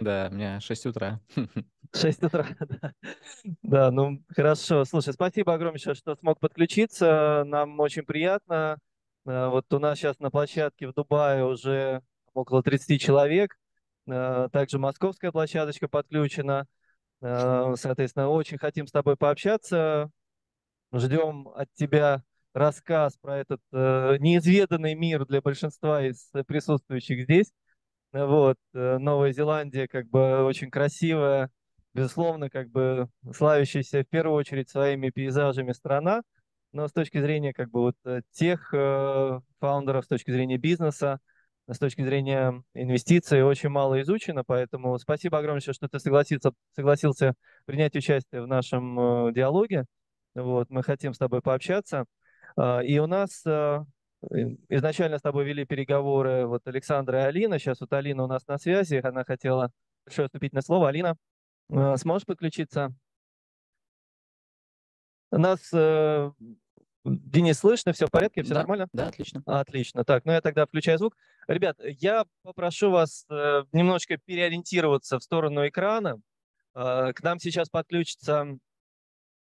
Да, у меня 6 утра. 6 утра, да. Да, ну хорошо. Слушай, спасибо огромное, что смог подключиться. Нам очень приятно. Э, вот у нас сейчас на площадке в Дубае уже около 30 человек. Э, также московская площадочка подключена. Э, соответственно, очень хотим с тобой пообщаться. Ждем от тебя рассказ про этот неизведанный мир для большинства из присутствующих здесь. Вот, э, Новая Зеландия как бы очень красивая, безусловно, как бы славящаяся в первую очередь своими пейзажами страна, но с точки зрения как бы вот э, тех э, фаундеров, с точки зрения бизнеса, с точки зрения инвестиций очень мало изучено, поэтому спасибо огромное, что ты согласился, согласился принять участие в нашем э, диалоге. Вот, мы хотим с тобой пообщаться. Э, и у нас э, изначально с тобой вели переговоры вот Александра и Алина. Сейчас вот Алина у нас на связи, она хотела большое на слово. Алина, э, сможешь подключиться? Нас э, Денис, слышно? Все в порядке? Все да, нормально? Да, отлично. Отлично. Так, ну я тогда включаю звук. Ребят, я попрошу вас э, немножко переориентироваться в сторону экрана. Э, к нам сейчас подключится,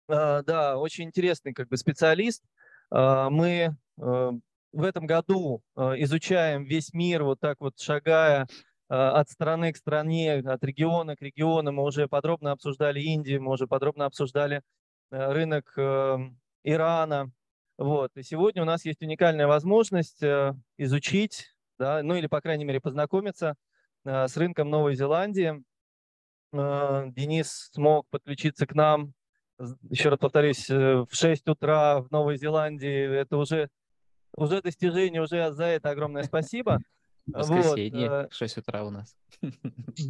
э, да, очень интересный как бы специалист. Э, мы э, в этом году э, изучаем весь мир, вот так вот шагая э, от страны к стране, от региона к региону. Мы уже подробно обсуждали Индию, мы уже подробно обсуждали э, рынок эм, Ирана. Вот. И сегодня у нас есть уникальная возможность изучить, да, ну или, по крайней мере, познакомиться с рынком Новой Зеландии. Денис смог подключиться к нам, еще раз повторюсь, в 6 утра в Новой Зеландии. Это уже уже достижение, уже за это огромное спасибо. Воскресенье, вот. 6 э, утра у нас.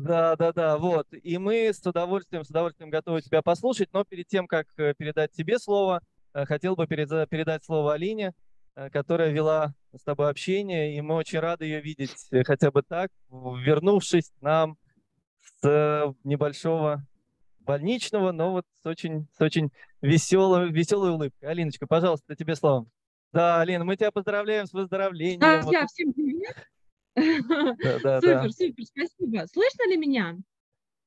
Да, да, да, вот. И мы с удовольствием, с удовольствием готовы тебя послушать, но перед тем, как э, передать тебе слово, э, хотел бы передать слово Алине, которая вела с тобой общение, и мы очень рады ее видеть хотя бы так, вернувшись нам с небольшого больничного, но вот с очень, с очень веселой, веселой улыбкой. Алиночка, пожалуйста, тебе слово. Да, Лена, мы тебя поздравляем с выздоровлением. Да, вот. я всем привет. Да, да, супер, да. супер, спасибо. Слышно ли меня?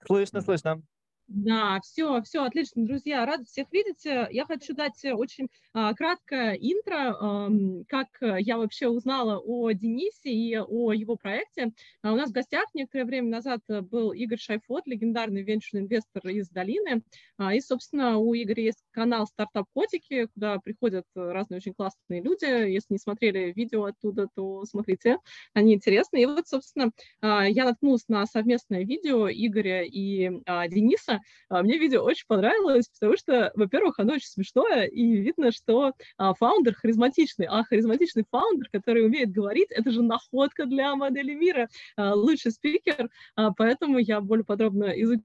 Слышно, слышно. Да, все, все, отлично, друзья, рад всех видеть. Э, я хочу дать э, очень а, краткое интро, а, как э, я вообще узнала о Денисе и о его проекте. А, у нас в гостях некоторое время назад был Игорь Шайфот, легендарный венчурный инвестор из Долины. А, и, собственно, у Игоря есть канал «Стартап Котики», куда приходят разные очень классные люди. Если не смотрели видео оттуда, то смотрите, они интересные. И вот, собственно, а, я наткнулась на совместное видео Игоря и а, Дениса, а мне видео очень понравилось, потому что, во-первых, оно очень смешное, и видно, что а, фаундер харизматичный. А харизматичный фаундер, который умеет говорить, это же находка для модели мира, а, лучший спикер. А, поэтому я более подробно изучила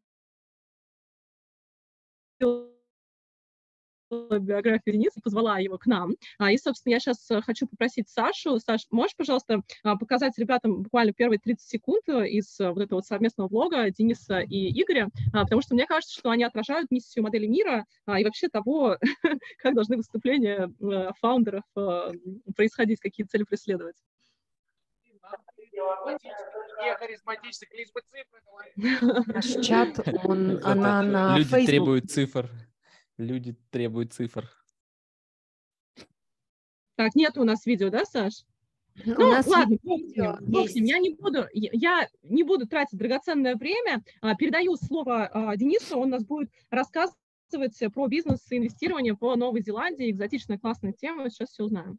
Э, биографию Дениса, позвала его к нам. А, и, собственно, я сейчас э, хочу попросить Сашу. Саш, можешь, пожалуйста, а, показать ребятам буквально первые 30 секунд э, из вот этого совместного влога Дениса и Игоря, а, потому что мне кажется, что они отражают миссию модели мира и вообще того, как должны выступления фаундеров происходить, какие цели преследовать. Наш чат, он, она на Люди Facebook. требуют цифр. Люди требуют цифр. Так, нет у нас видео, да, Саш? Ну, у нас ладно, бог с я не буду, я не буду тратить драгоценное время. А, передаю слово а, Денису, он нас будет рассказывать про бизнес и инвестирование по Новой Зеландии, экзотичная классная тема, сейчас все узнаем.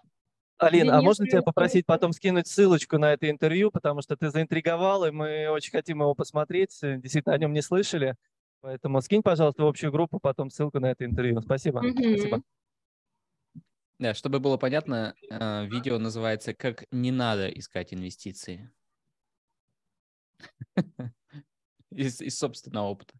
Алина, а можно э, тебя попросить потом скинуть ссылочку на это интервью, потому что ты заинтриговал, и мы очень хотим его посмотреть, действительно о нем не слышали. Поэтому скинь, пожалуйста, в общую группу потом ссылку на это интервью. Спасибо. Mm-hmm. Спасибо. Да, чтобы было понятно, э, видео называется «Как не надо искать инвестиции». Из, из собственного опыта.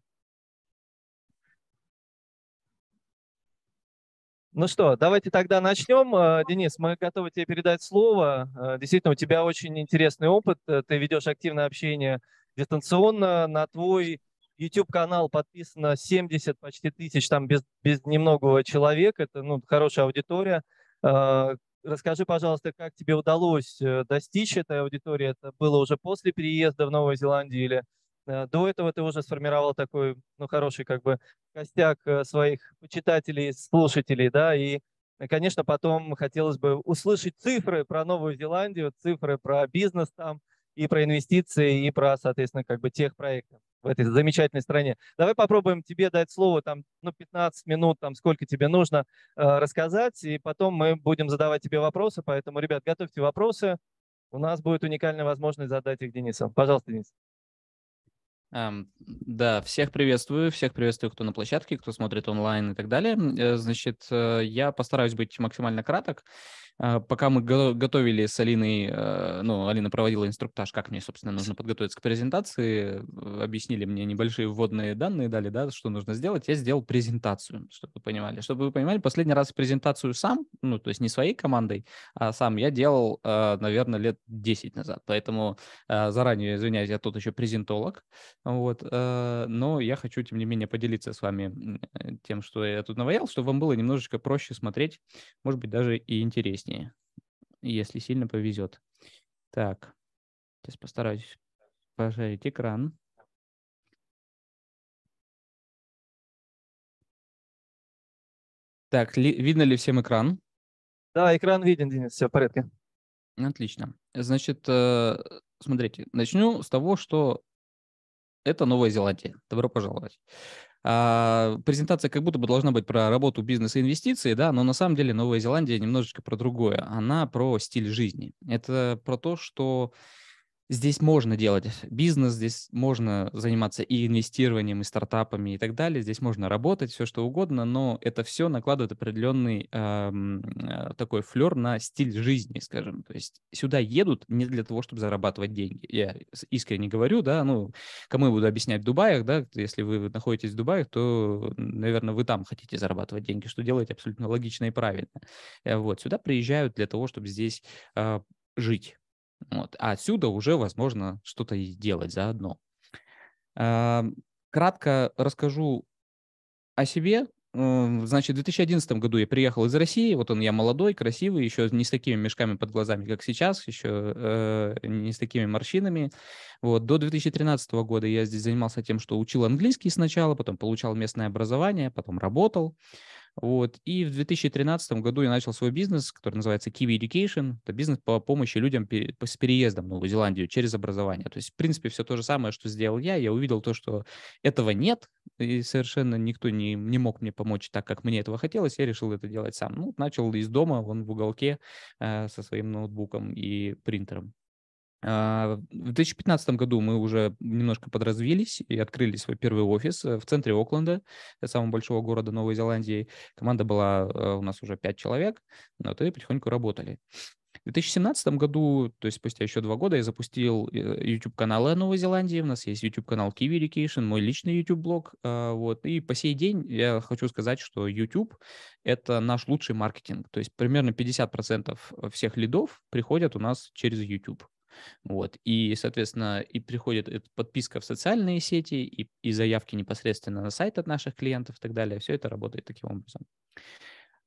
Ну что, давайте тогда начнем. Э, Денис, мы готовы тебе передать слово. Э, действительно, у тебя очень интересный опыт. Ты ведешь активное общение дистанционно. На твой YouTube-канал подписано 70 почти тысяч, там без, без немногого человека это ну, хорошая аудитория. А, расскажи, пожалуйста, как тебе удалось э, достичь этой аудитории? Это было уже после переезда в Новую Зеландию или э, до этого ты уже сформировал такой ну, хороший как бы костяк э, своих почитателей, слушателей, да, и Конечно, потом хотелось бы услышать цифры про Новую Зеландию, цифры про бизнес там, и про инвестиции, и про, соответственно, как бы тех проектов в этой замечательной стране. Давай попробуем тебе дать слово, там, ну, 15 минут, там, сколько тебе нужно э, рассказать, и потом мы будем задавать тебе вопросы, поэтому, ребят, готовьте вопросы, у нас будет уникальная возможность задать их Денису. Пожалуйста, Денис. Um, да, всех приветствую, всех приветствую, кто на площадке, кто смотрит онлайн и так далее. Э, значит, э, я постараюсь быть максимально краток. А, пока мы готовили с Алиной, э, ну, Алина проводила инструктаж, как мне, собственно, нужно подготовиться к презентации, э, объяснили мне небольшие вводные данные, дали, да, что нужно сделать, я сделал презентацию, чтобы вы понимали. Чтобы вы понимали, последний раз презентацию сам, ну, то есть не своей командой, а сам я делал, э, наверное, лет 10 назад, поэтому заранее извиняюсь, я тут еще презентолог, вот, но я хочу, тем не менее, поделиться с вами тем, что я тут наваял, чтобы вам было немножечко проще смотреть, может быть, даже и интереснее песни, если сильно повезет. Так, сейчас постараюсь пожарить экран. Так, ли, видно ли всем экран? Да, экран виден, Денис, все в порядке. Отлично. Значит, э, смотрите, начну с того, что это Новая Зеландия. Добро пожаловать а, презентация как будто бы должна быть про работу, бизнес и инвестиции, да, но на самом деле Новая Зеландия немножечко про другое. Она про стиль жизни. Это про то, что здесь можно делать бизнес, здесь можно заниматься и инвестированием, и стартапами, и так далее. Здесь можно работать, все что угодно, но это все накладывает определенный э, такой флер на стиль жизни, скажем. То есть сюда едут не для того, чтобы зарабатывать деньги. Я искренне говорю, да, ну, кому я буду объяснять в Дубаях, да, если вы находитесь в Дубае, то, наверное, вы там хотите зарабатывать деньги, что делаете абсолютно логично и правильно. Э, вот, сюда приезжают для того, чтобы здесь э, жить вот. А отсюда уже возможно что-то и делать заодно. Кратко расскажу о себе. Значит, в 2011 году я приехал из России. Вот он, я молодой, красивый, еще не с такими мешками под глазами, как сейчас, еще э, не с такими морщинами. Вот. До 2013 года я здесь занимался тем, что учил английский сначала, потом получал местное образование, потом работал. Вот. И в 2013 году я начал свой бизнес, который называется Kiwi Education. Это бизнес по помощи людям с переездом в Новую Зеландию через образование. То есть, в принципе, все то же самое, что сделал я. Я увидел то, что этого нет, и совершенно никто не, не мог мне помочь так, как мне этого хотелось. Я решил это делать сам. Ну, начал из дома, вон в уголке э, со своим ноутбуком и принтером. А, в 2015 году мы уже немножко подразвились и открыли свой первый офис э, в центре Окленда, э, самого большого города Новой Зеландии. Команда была э, у нас уже 5 человек, но вот и потихоньку работали. В 2017 году, то есть спустя еще два года, я запустил YouTube-канал Новой Зеландии. У нас есть YouTube-канал Kiwi Education, мой личный YouTube-блог. А, вот. И по сей день я хочу сказать, что YouTube — это наш лучший маркетинг. То есть примерно 50% всех лидов приходят у нас через YouTube. Вот. И, соответственно, и приходит подписка в социальные сети, и, и заявки непосредственно на сайт от наших клиентов и так далее. Все это работает таким образом.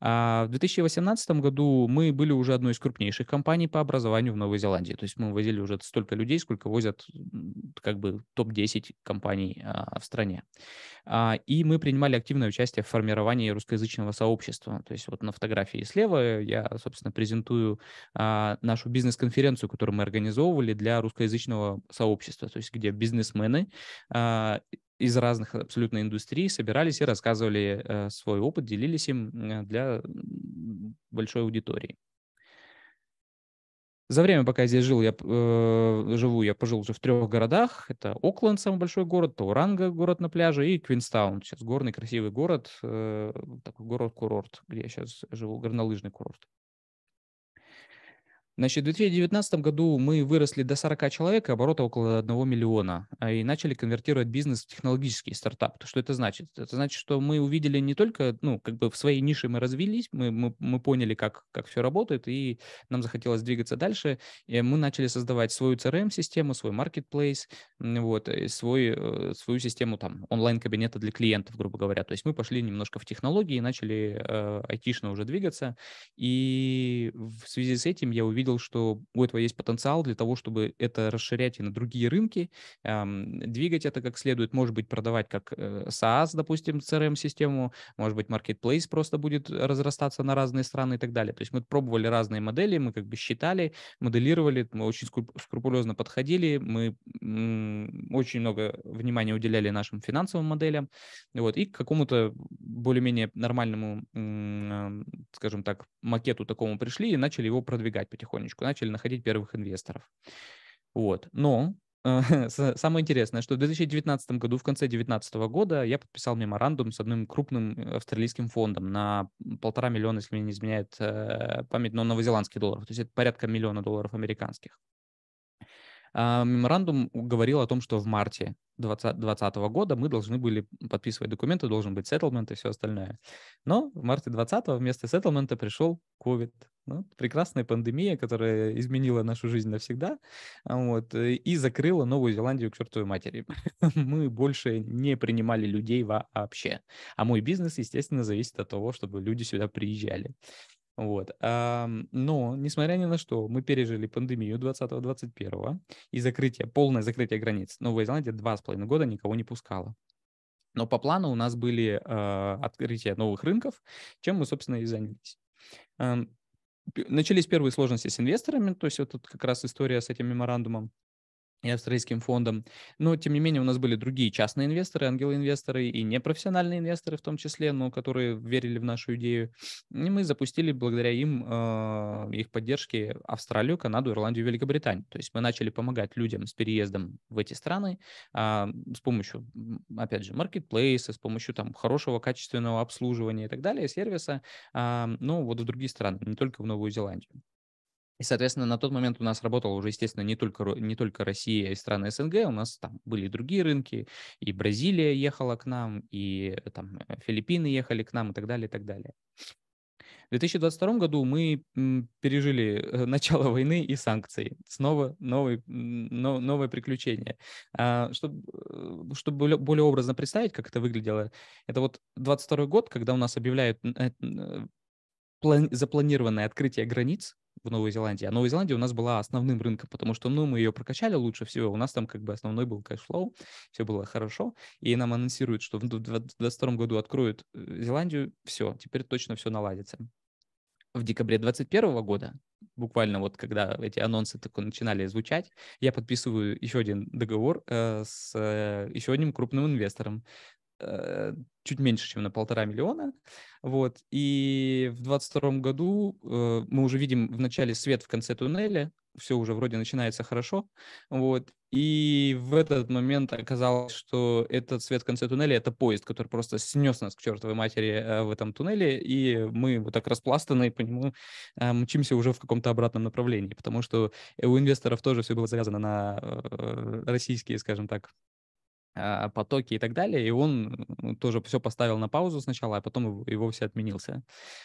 А в 2018 году мы были уже одной из крупнейших компаний по образованию в Новой Зеландии. То есть мы возили уже столько людей, сколько возят как бы топ-10 компаний а, в стране. А, и мы принимали активное участие в формировании русскоязычного сообщества. То есть вот на фотографии слева я, собственно, презентую а, нашу бизнес-конференцию, которую мы организовывали для русскоязычного сообщества. То есть где бизнесмены а, из разных абсолютно индустрий собирались и рассказывали э, свой опыт, делились им э, для большой аудитории. За время, пока я здесь жил, я э, живу, я пожил уже в трех городах. Это Окленд, самый большой город, Тауранга, город на пляже, и Квинстаун. Сейчас горный красивый город, э, такой город-курорт, где я сейчас живу, горнолыжный курорт. Значит, в 2019 году мы выросли до 40 человек а оборота около 1 миллиона а, и начали конвертировать бизнес в технологический стартап. Что это значит? Это значит, что мы увидели не только, ну, как бы в своей нише мы развились, мы, мы, мы поняли, как, как все работает, и нам захотелось двигаться дальше. И мы начали создавать свою CRM-систему, свой marketplace, вот, и свой, э, свою систему там онлайн-кабинета для клиентов, грубо говоря. То есть мы пошли немножко в технологии и начали э, айтишно уже двигаться. И в связи с этим я увидел увидел, что у этого есть потенциал для того, чтобы это расширять и на другие рынки, двигать это как следует, может быть, продавать как э, SaaS, допустим, CRM-систему, может быть, Marketplace просто будет разрастаться на разные страны и так далее. То есть мы пробовали разные модели, мы как бы считали, моделировали, мы очень скрупулезно подходили, мы очень много внимания уделяли нашим финансовым моделям, вот, и к какому-то более-менее нормальному, скажем так, макету такому пришли и начали его продвигать потихоньку потихонечку, начали находить первых инвесторов. Вот. Но э, Самое интересное, что в 2019 году, в конце 2019 года, я подписал меморандум с одним крупным э, австралийским фондом на полтора миллиона, если мне не изменяет э, память, но новозеландских долларов. То есть это порядка миллиона долларов американских. А, меморандум говорил о том, что в марте 2020 года мы должны были подписывать документы, должен быть settlement и все остальное. Но в марте 2020 вместо settlement пришел COVID. Ну, прекрасная пандемия, которая изменила нашу жизнь навсегда а, вот, э, и закрыла Новую Зеландию к чертовой матери. мы больше не принимали людей вообще. А мой бизнес, естественно, зависит от того, чтобы люди сюда приезжали. Вот. Но, несмотря ни на что, мы пережили пандемию 20-21 и закрытие, полное закрытие границ. Новая Зеландия два с половиной года никого не пускала. Но по плану у нас были э, открытия новых рынков, чем мы, собственно, и занялись. Э, начались первые сложности с инвесторами, то есть вот тут как раз история с этим меморандумом и австралийским фондом. Но, тем не менее, у нас были другие частные инвесторы, ангелы-инвесторы и непрофессиональные инвесторы в том числе, но которые верили в нашу идею. И мы запустили благодаря им, э, их поддержке, Австралию, Канаду, Ирландию, Великобританию. То есть мы начали помогать людям с переездом в эти страны э, с помощью, опять же, маркетплейса, с помощью там хорошего качественного обслуживания и так далее, сервиса, э, ну, вот в другие страны, не только в Новую Зеландию. И, соответственно, на тот момент у нас работала уже, естественно, не только, не только Россия и страны СНГ, у нас там были и другие рынки, и Бразилия ехала к нам, и э, там э, Филиппины ехали к нам, и так далее, и так далее. В 2022 году мы пережили э, начало войны и санкции. Снова новый, но, новое приключение. Чтобы, а, чтобы более образно представить, как это выглядело, это вот 22 год, когда у нас объявляют план, запланированное открытие границ в Новой Зеландии. А Новая Зеландия у нас была основным рынком, потому что ну, мы ее прокачали лучше всего. У нас там как бы основной был кэшфлоу, все было хорошо. И нам анонсируют, что в 2022 году откроют э, Зеландию, все, теперь точно все наладится. В декабре 2021 года, буквально вот когда эти анонсы только начинали звучать, я подписываю еще один договор э, с э, еще одним крупным инвестором Э, чуть меньше, чем на полтора миллиона. Вот. И в 2022 году э, мы уже видим в начале свет в конце туннеля, все уже вроде начинается хорошо. Вот. И в этот момент оказалось, что этот свет в конце туннеля — это поезд, который просто снес нас к чертовой матери э, в этом туннеле, и мы вот так распластанные по нему э, мчимся уже в каком-то обратном направлении, потому что у инвесторов тоже все было завязано на российские, скажем так, а, потоки и так далее, и он тоже все поставил на паузу сначала, а потом и вовсе отменился.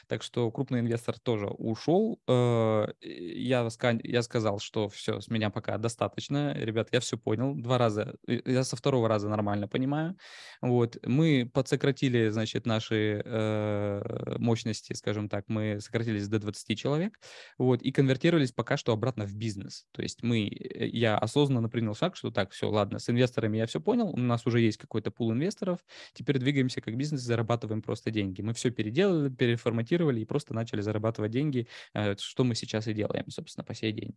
Так что крупный инвестор тоже ушел. Э, я, я сказал, что все, с меня пока достаточно. Ребят, я все понял. Два раза, я со второго раза нормально понимаю. Вот. Мы подсократили, значит, наши э, мощности, скажем так, мы сократились до 20 человек, вот, и конвертировались пока что обратно в бизнес. То есть мы, э, я осознанно принял шаг, что так, все, ладно, с инвесторами я все понял, у нас уже есть какой-то пул инвесторов, теперь двигаемся как бизнес, зарабатываем просто деньги. Мы все переделали, переформатировали и просто начали зарабатывать деньги, э, что мы сейчас и делаем, собственно, по сей день.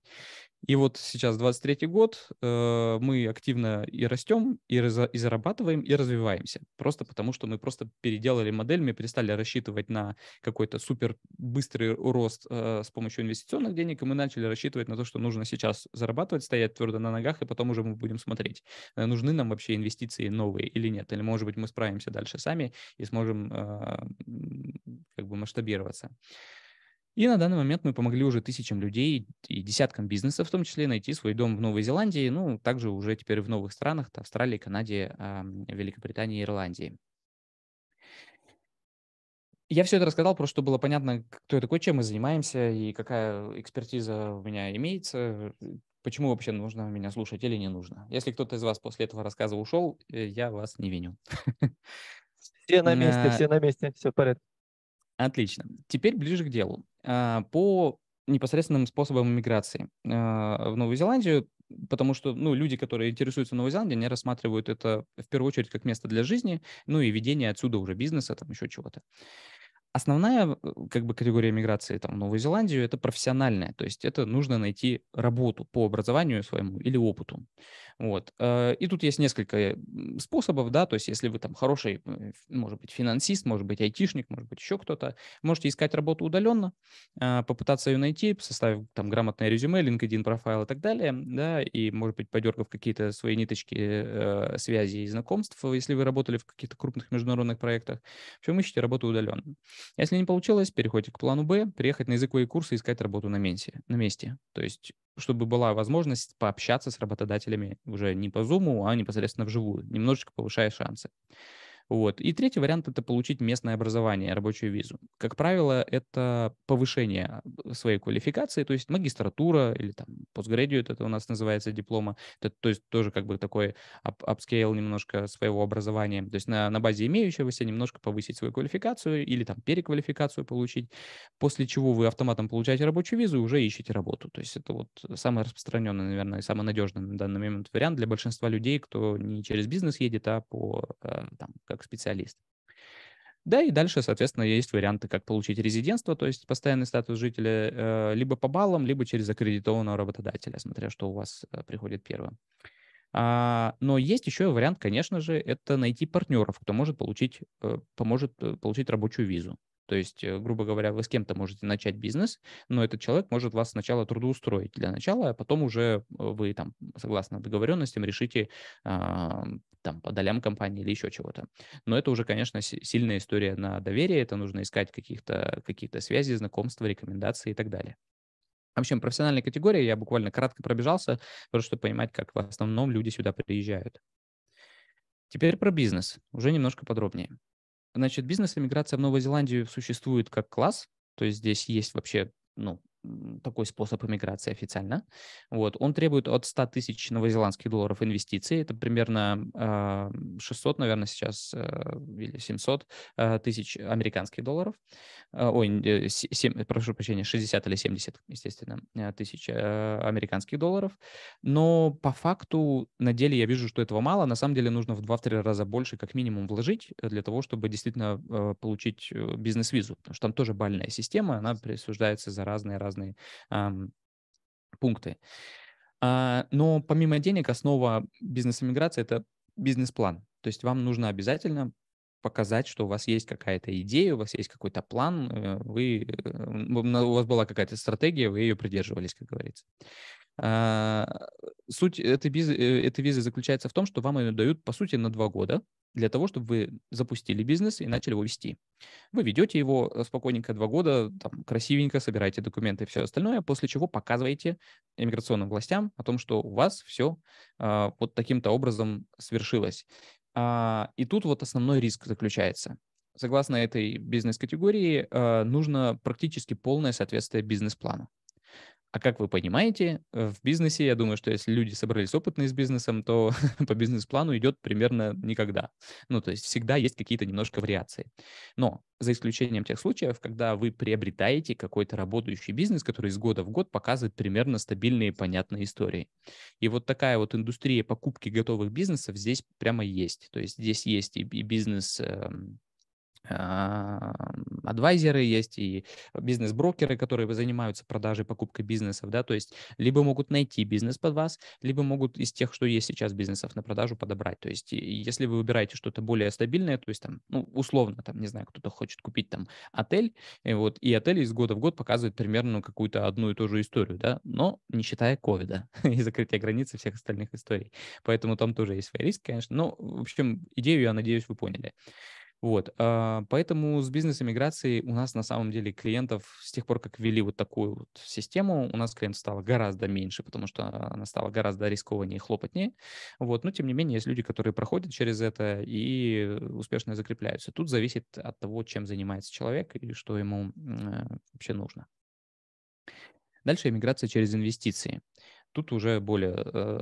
И вот сейчас 23 год, э, мы активно и растем, и, раз, и зарабатываем, и развиваемся. Просто потому, что мы просто переделали модель, мы перестали рассчитывать на какой-то супер быстрый рост э, с помощью инвестиционных денег, и мы начали рассчитывать на то, что нужно сейчас зарабатывать, стоять твердо на ногах, и потом уже мы будем смотреть, нужны нам вообще инвестиции инвестиции новые или нет. Или, может быть, мы справимся дальше сами и сможем а, как бы масштабироваться. И на данный момент мы помогли уже тысячам людей и десяткам бизнесов, в том числе, найти свой дом в Новой Зеландии, ну, также уже теперь в новых странах, Австралии, Канаде, а, Великобритании, Ирландии. Я все это рассказал, просто чтобы было понятно, кто я такой, чем мы занимаемся и какая экспертиза у меня имеется почему вообще нужно меня слушать или не нужно. Если кто-то из вас после этого рассказа ушел, э, я вас не виню. Все на месте, э, все на месте, все в порядке. Отлично. Теперь ближе к делу. А, по непосредственным способам миграции а, в Новую Зеландию, потому что ну, люди, которые интересуются Новой Зеландией, они рассматривают это в первую очередь как место для жизни, ну и ведение отсюда уже бизнеса, там еще чего-то. Основная э, как бы, категория миграции там, в Новую Зеландию – это профессиональная, то есть это нужно найти работу по образованию своему или опыту. Вот. Э, и тут есть несколько э, способов, да, то есть если вы там хороший, может быть, финансист, может быть, айтишник, может быть, еще кто-то, можете искать работу удаленно, попытаться ее найти, составив там грамотное резюме, LinkedIn профайл и так далее, да, и, может быть, подергав какие-то свои ниточки связи и знакомств, если вы работали в каких-то крупных международных проектах, в общем, ищите работу удаленно. Если не получилось, переходите к плану Б, приехать на языковые курсы, и искать работу на месте. На месте. То есть, чтобы была возможность пообщаться с работодателями уже не по Zoom, а непосредственно вживую. Немножечко повышая шансы. Вот. И третий вариант — это получить местное образование, рабочую визу. Как правило, это повышение э, своей квалификации, то есть магистратура или там postgraduate, это у нас называется диплома, это, то есть тоже как бы такой upscale немножко своего образования, то есть на, на базе имеющегося немножко повысить свою квалификацию или там переквалификацию получить, после чего вы автоматом получаете рабочую визу и уже ищете работу. То есть это вот самый распространенный, наверное, самый надежный на данный момент вариант для большинства людей, кто не через бизнес едет, а по э, там, как как специалист. Да, и дальше, соответственно, есть варианты, как получить резидентство, то есть постоянный статус жителя, э, либо по баллам, либо через аккредитованного работодателя, смотря что у вас э, приходит первым. А, но есть еще вариант, конечно же, это найти партнеров, кто может получить, э, поможет получить рабочую визу. То есть, грубо говоря, вы с кем-то можете начать бизнес, но этот человек может вас сначала трудоустроить для начала, а потом уже вы там согласно договоренностям решите а, там по долям компании или еще чего-то. Но это уже, конечно, сильная история на доверие, это нужно искать каких-то каких связей, знакомства, рекомендации и так далее. В общем, профессиональная категория, я буквально кратко пробежался, просто чтобы понимать, как в основном люди сюда приезжают. Теперь про бизнес, уже немножко подробнее. Значит, бизнес-эмиграция в Новую Зеландию существует как класс, то есть здесь есть вообще ну, такой способ иммиграции официально. Вот. Он требует от 100 тысяч новозеландских долларов инвестиций. Это примерно 600, а, наверное, сейчас, э, или 700 э, тысяч американских долларов. Э, ой, 7, прошу прощения, 60 или 70, естественно, тысяч американских долларов. Но по факту на деле я вижу, что этого мало. На самом деле нужно в 2-3 раза больше как минимум вложить для того, чтобы действительно получить бизнес-визу. Потому что там тоже бальная система, она присуждается за разные разные разные пункты. А, но помимо денег, основа бизнес-иммиграции – это бизнес-план. То есть вам нужно обязательно показать, что у вас есть какая-то идея, у вас есть какой-то план, э, вы, э, у вас была какая-то стратегия, вы ее придерживались, как говорится. А, суть этой визы, э, этой визы заключается в том, что вам ее дают, по сути, на два года для того, чтобы вы запустили бизнес и начали его вести. Вы ведете его э, спокойненько два года, там, красивенько собираете документы и все остальное, после чего показываете иммиграционным властям о том, что у вас все а, вот таким-то образом свершилось. А, и тут вот основной риск заключается согласно этой бизнес-категории, э, нужно практически полное соответствие бизнес-плану. А как вы понимаете, в бизнесе, я думаю, что если люди собрались опытные с бизнесом, то по бизнес-плану идет примерно никогда. Ну, то есть всегда есть какие-то немножко вариации. Но за исключением тех случаев, когда вы приобретаете какой-то работающий бизнес, который из года в год показывает примерно стабильные и понятные истории. И вот такая вот индустрия покупки готовых бизнесов здесь прямо есть. То есть здесь есть и, и бизнес эм, а, адвайзеры есть и бизнес-брокеры, которые занимаются продажей, покупкой бизнесов, да, то есть либо могут найти бизнес под вас, либо могут из тех, что есть сейчас бизнесов на продажу подобрать, то есть если вы выбираете что-то более стабильное, то есть там, ну, условно, там, не знаю, кто-то хочет купить там отель, и вот, и отель из года в год показывает примерно какую-то одну и ту же историю, да, но не считая ковида и закрытия границы всех остальных историй, поэтому там тоже есть свои риски, конечно, но, ну, в общем, идею, я надеюсь, вы поняли. Вот, а, поэтому с бизнес-иммиграцией у нас на самом деле клиентов с тех пор, как ввели вот такую вот систему, у нас клиентов стало гораздо меньше, потому что а, она стала гораздо рискованнее и хлопотнее. Вот, но тем не менее есть люди, которые проходят через это и э, успешно закрепляются. Тут зависит от того, чем занимается человек и что ему э, вообще нужно. Дальше иммиграция через инвестиции. Тут уже более э,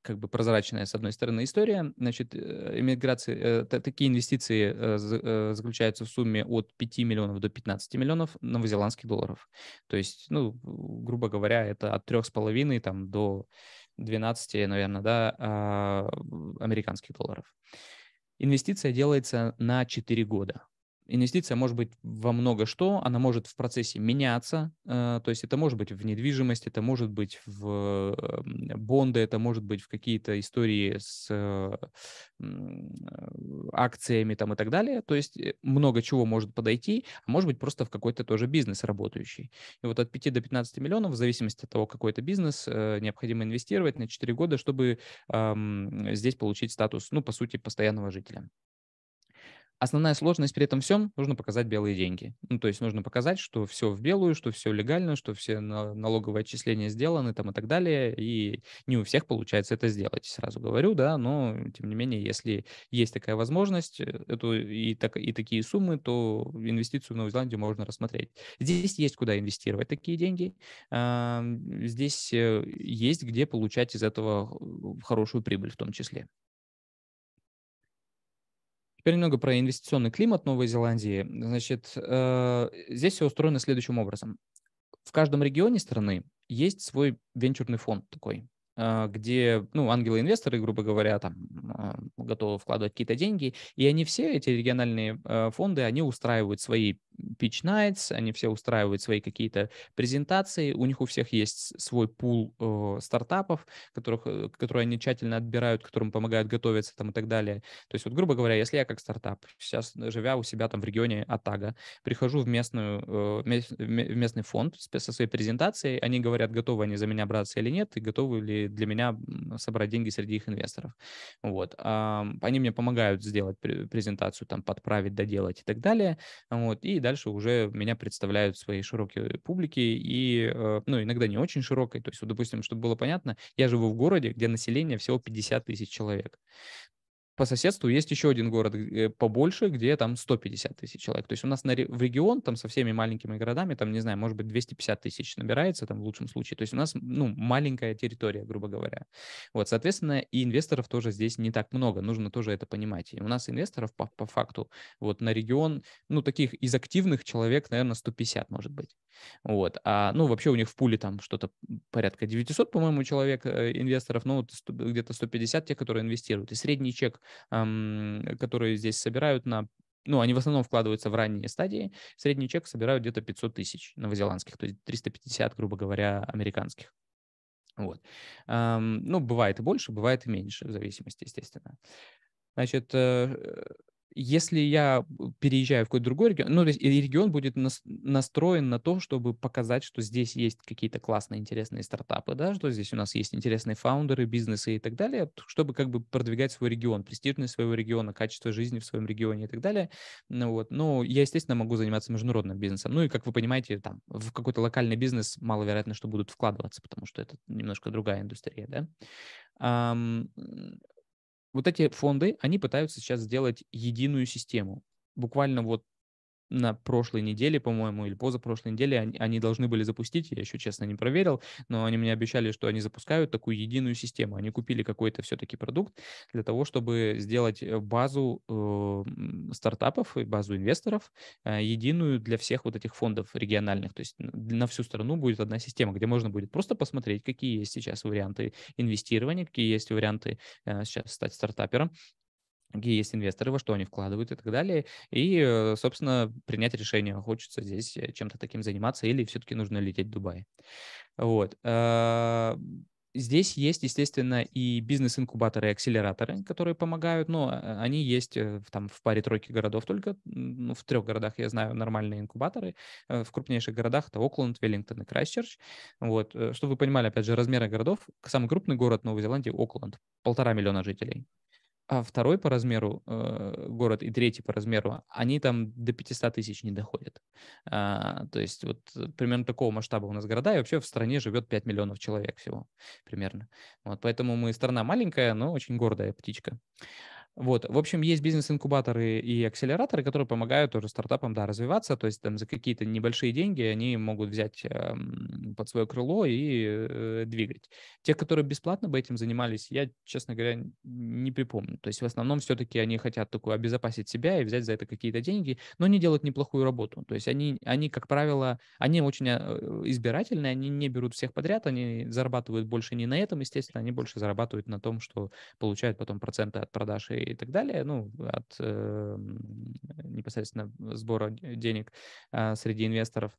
как бы прозрачная, с одной стороны, история. Значит, иммиграции, э, э, такие инвестиции заключаются в сумме от 5 миллионов до 15 миллионов новозеландских долларов. То есть, ну, грубо говоря, это от 3,5 там, до 12, наверное, да, а, американских долларов. Инвестиция делается на 4 года инвестиция может быть во много что, она может в процессе меняться, э, то есть это может быть в недвижимость, это может быть в э, бонды, это может быть в какие-то истории с э, акциями там и так далее, то есть много чего может подойти, а может быть просто в какой-то тоже бизнес работающий. И вот от 5 до 15 миллионов, в зависимости от того, какой это бизнес, необходимо инвестировать на 4 года, чтобы здесь получить статус, ну, по сути, постоянного жителя. Основная сложность при этом всем – нужно показать белые деньги. Ну, то есть нужно показать, что все в белую, что все легально, что все налоговые отчисления сделаны там и так далее. И не у всех получается это сделать, сразу говорю, да, но тем не менее, если есть такая возможность э, эту, и, так, и такие суммы, то инвестицию в Новую Зеландию можно рассмотреть. Здесь есть куда инвестировать такие деньги, здесь э, есть где получать из этого э, хорошую прибыль в том числе. Теперь немного про инвестиционный климат Новой Зеландии. Значит, э, здесь все устроено следующим образом. В каждом регионе страны есть свой венчурный фонд такой, э, где ну, ангелы-инвесторы, грубо говоря, там э, готовы вкладывать какие-то деньги, и они все, эти региональные фонды, они устраивают свои pitch nights, они все устраивают свои какие-то презентации, у них у всех есть свой пул э, стартапов, которых, э, которые они тщательно отбирают, которым помогают готовиться там и так далее. То есть вот, грубо говоря, если я как стартап, сейчас э, живя у себя там в регионе Атага, прихожу в, местную, э, в местный фонд со своей презентацией, они говорят, готовы они за меня браться или нет, и готовы ли для меня собрать деньги среди их инвесторов. Вот. Э, они мне помогают сделать презентацию, там, подправить, доделать и так далее. Вот. И дальше уже меня представляют своей широкой публике и, э, ну, иногда не очень широкой. То есть, вот, допустим, чтобы было понятно, я живу в городе, где население всего 50 тысяч человек по соседству есть еще один город э, побольше, где там 150 тысяч человек. То есть у нас на, в регион там со всеми маленькими городами, там, не знаю, может быть, 250 тысяч набирается там в лучшем случае. То есть у нас, ну, маленькая территория, грубо говоря. Вот, соответственно, и инвесторов тоже здесь не так много. Нужно тоже это понимать. И у нас инвесторов по, по факту вот на регион, ну, таких из активных человек, наверное, 150 может быть. Вот. А, ну, вообще у них в пуле там что-то порядка 900, по-моему, человек э, инвесторов, ну, где-то 150 тех, которые инвестируют. И средний чек, эм, который здесь собирают на ну, они в основном вкладываются в ранние стадии. Средний чек собирают где-то 500 тысяч новозеландских, то есть 350, грубо говоря, американских. Вот. ну, бывает и больше, бывает и меньше, в зависимости, естественно. Значит, э, если я э, переезжаю в какой-то другой регион, ну, то есть регион будет настроен на то, чтобы показать, что здесь есть какие-то классные, интересные стартапы, да, что здесь у нас есть интересные фаундеры, бизнесы и так далее, чтобы как бы продвигать свой регион, престижность своего региона, качество жизни в своем регионе и так далее. Ну, вот. но я, естественно, могу заниматься международным бизнесом. Ну, и, как вы понимаете, там, в какой-то локальный бизнес маловероятно, что будут вкладываться, потому что это немножко другая индустрия, да. Um, вот эти фонды, они пытаются сейчас сделать единую систему. Буквально вот на прошлой неделе, по-моему, или позапрошлой неделе они, они должны были запустить, я еще честно не проверил, но они мне обещали, что они запускают такую единую систему. Они купили какой-то все-таки продукт для того, чтобы сделать э, базу э, стартапов и базу инвесторов э, единую для всех вот этих фондов региональных. То есть на всю страну будет одна система, где можно будет просто посмотреть, какие есть сейчас варианты инвестирования, какие есть варианты э, сейчас стать стартапером, какие есть инвесторы, во что они вкладывают и так далее. И, э, собственно, принять решение, хочется здесь э, чем-то таким заниматься или все-таки нужно лететь в Дубай. Вот. А, здесь есть, естественно, и бизнес-инкубаторы и акселераторы, которые помогают, но э, они есть там в паре тройки городов только, ну, в трех городах я знаю нормальные инкубаторы, в крупнейших городах это Окленд, Веллингтон и Крайстчерч. Вот, чтобы вы понимали, опять же, размеры городов, самый крупный город Новой Зеландии – Окленд, полтора миллиона жителей а второй по размеру э, город и третий по размеру, они там до 500 тысяч не доходят. А, то есть вот э, примерно такого масштаба у нас города, и вообще в стране живет 5 миллионов человек всего примерно. Вот, поэтому мы страна маленькая, но очень гордая птичка. Вот, в общем, есть бизнес-инкубаторы и акселераторы, которые помогают тоже стартапам, да, развиваться, то есть там за какие-то небольшие деньги они могут взять э, под свое крыло и э, двигать. Те, которые бесплатно бы этим занимались, я, честно говоря, не припомню. То есть в основном все-таки они хотят такую обезопасить себя и взять за это какие-то деньги, но не делать неплохую работу. То есть они, они как правило, они очень э, избирательные, они не берут всех подряд, они зарабатывают больше не на этом, естественно, они больше зарабатывают на том, что получают потом проценты от продаж и так далее, ну, от э, непосредственно сбора денег э, среди инвесторов.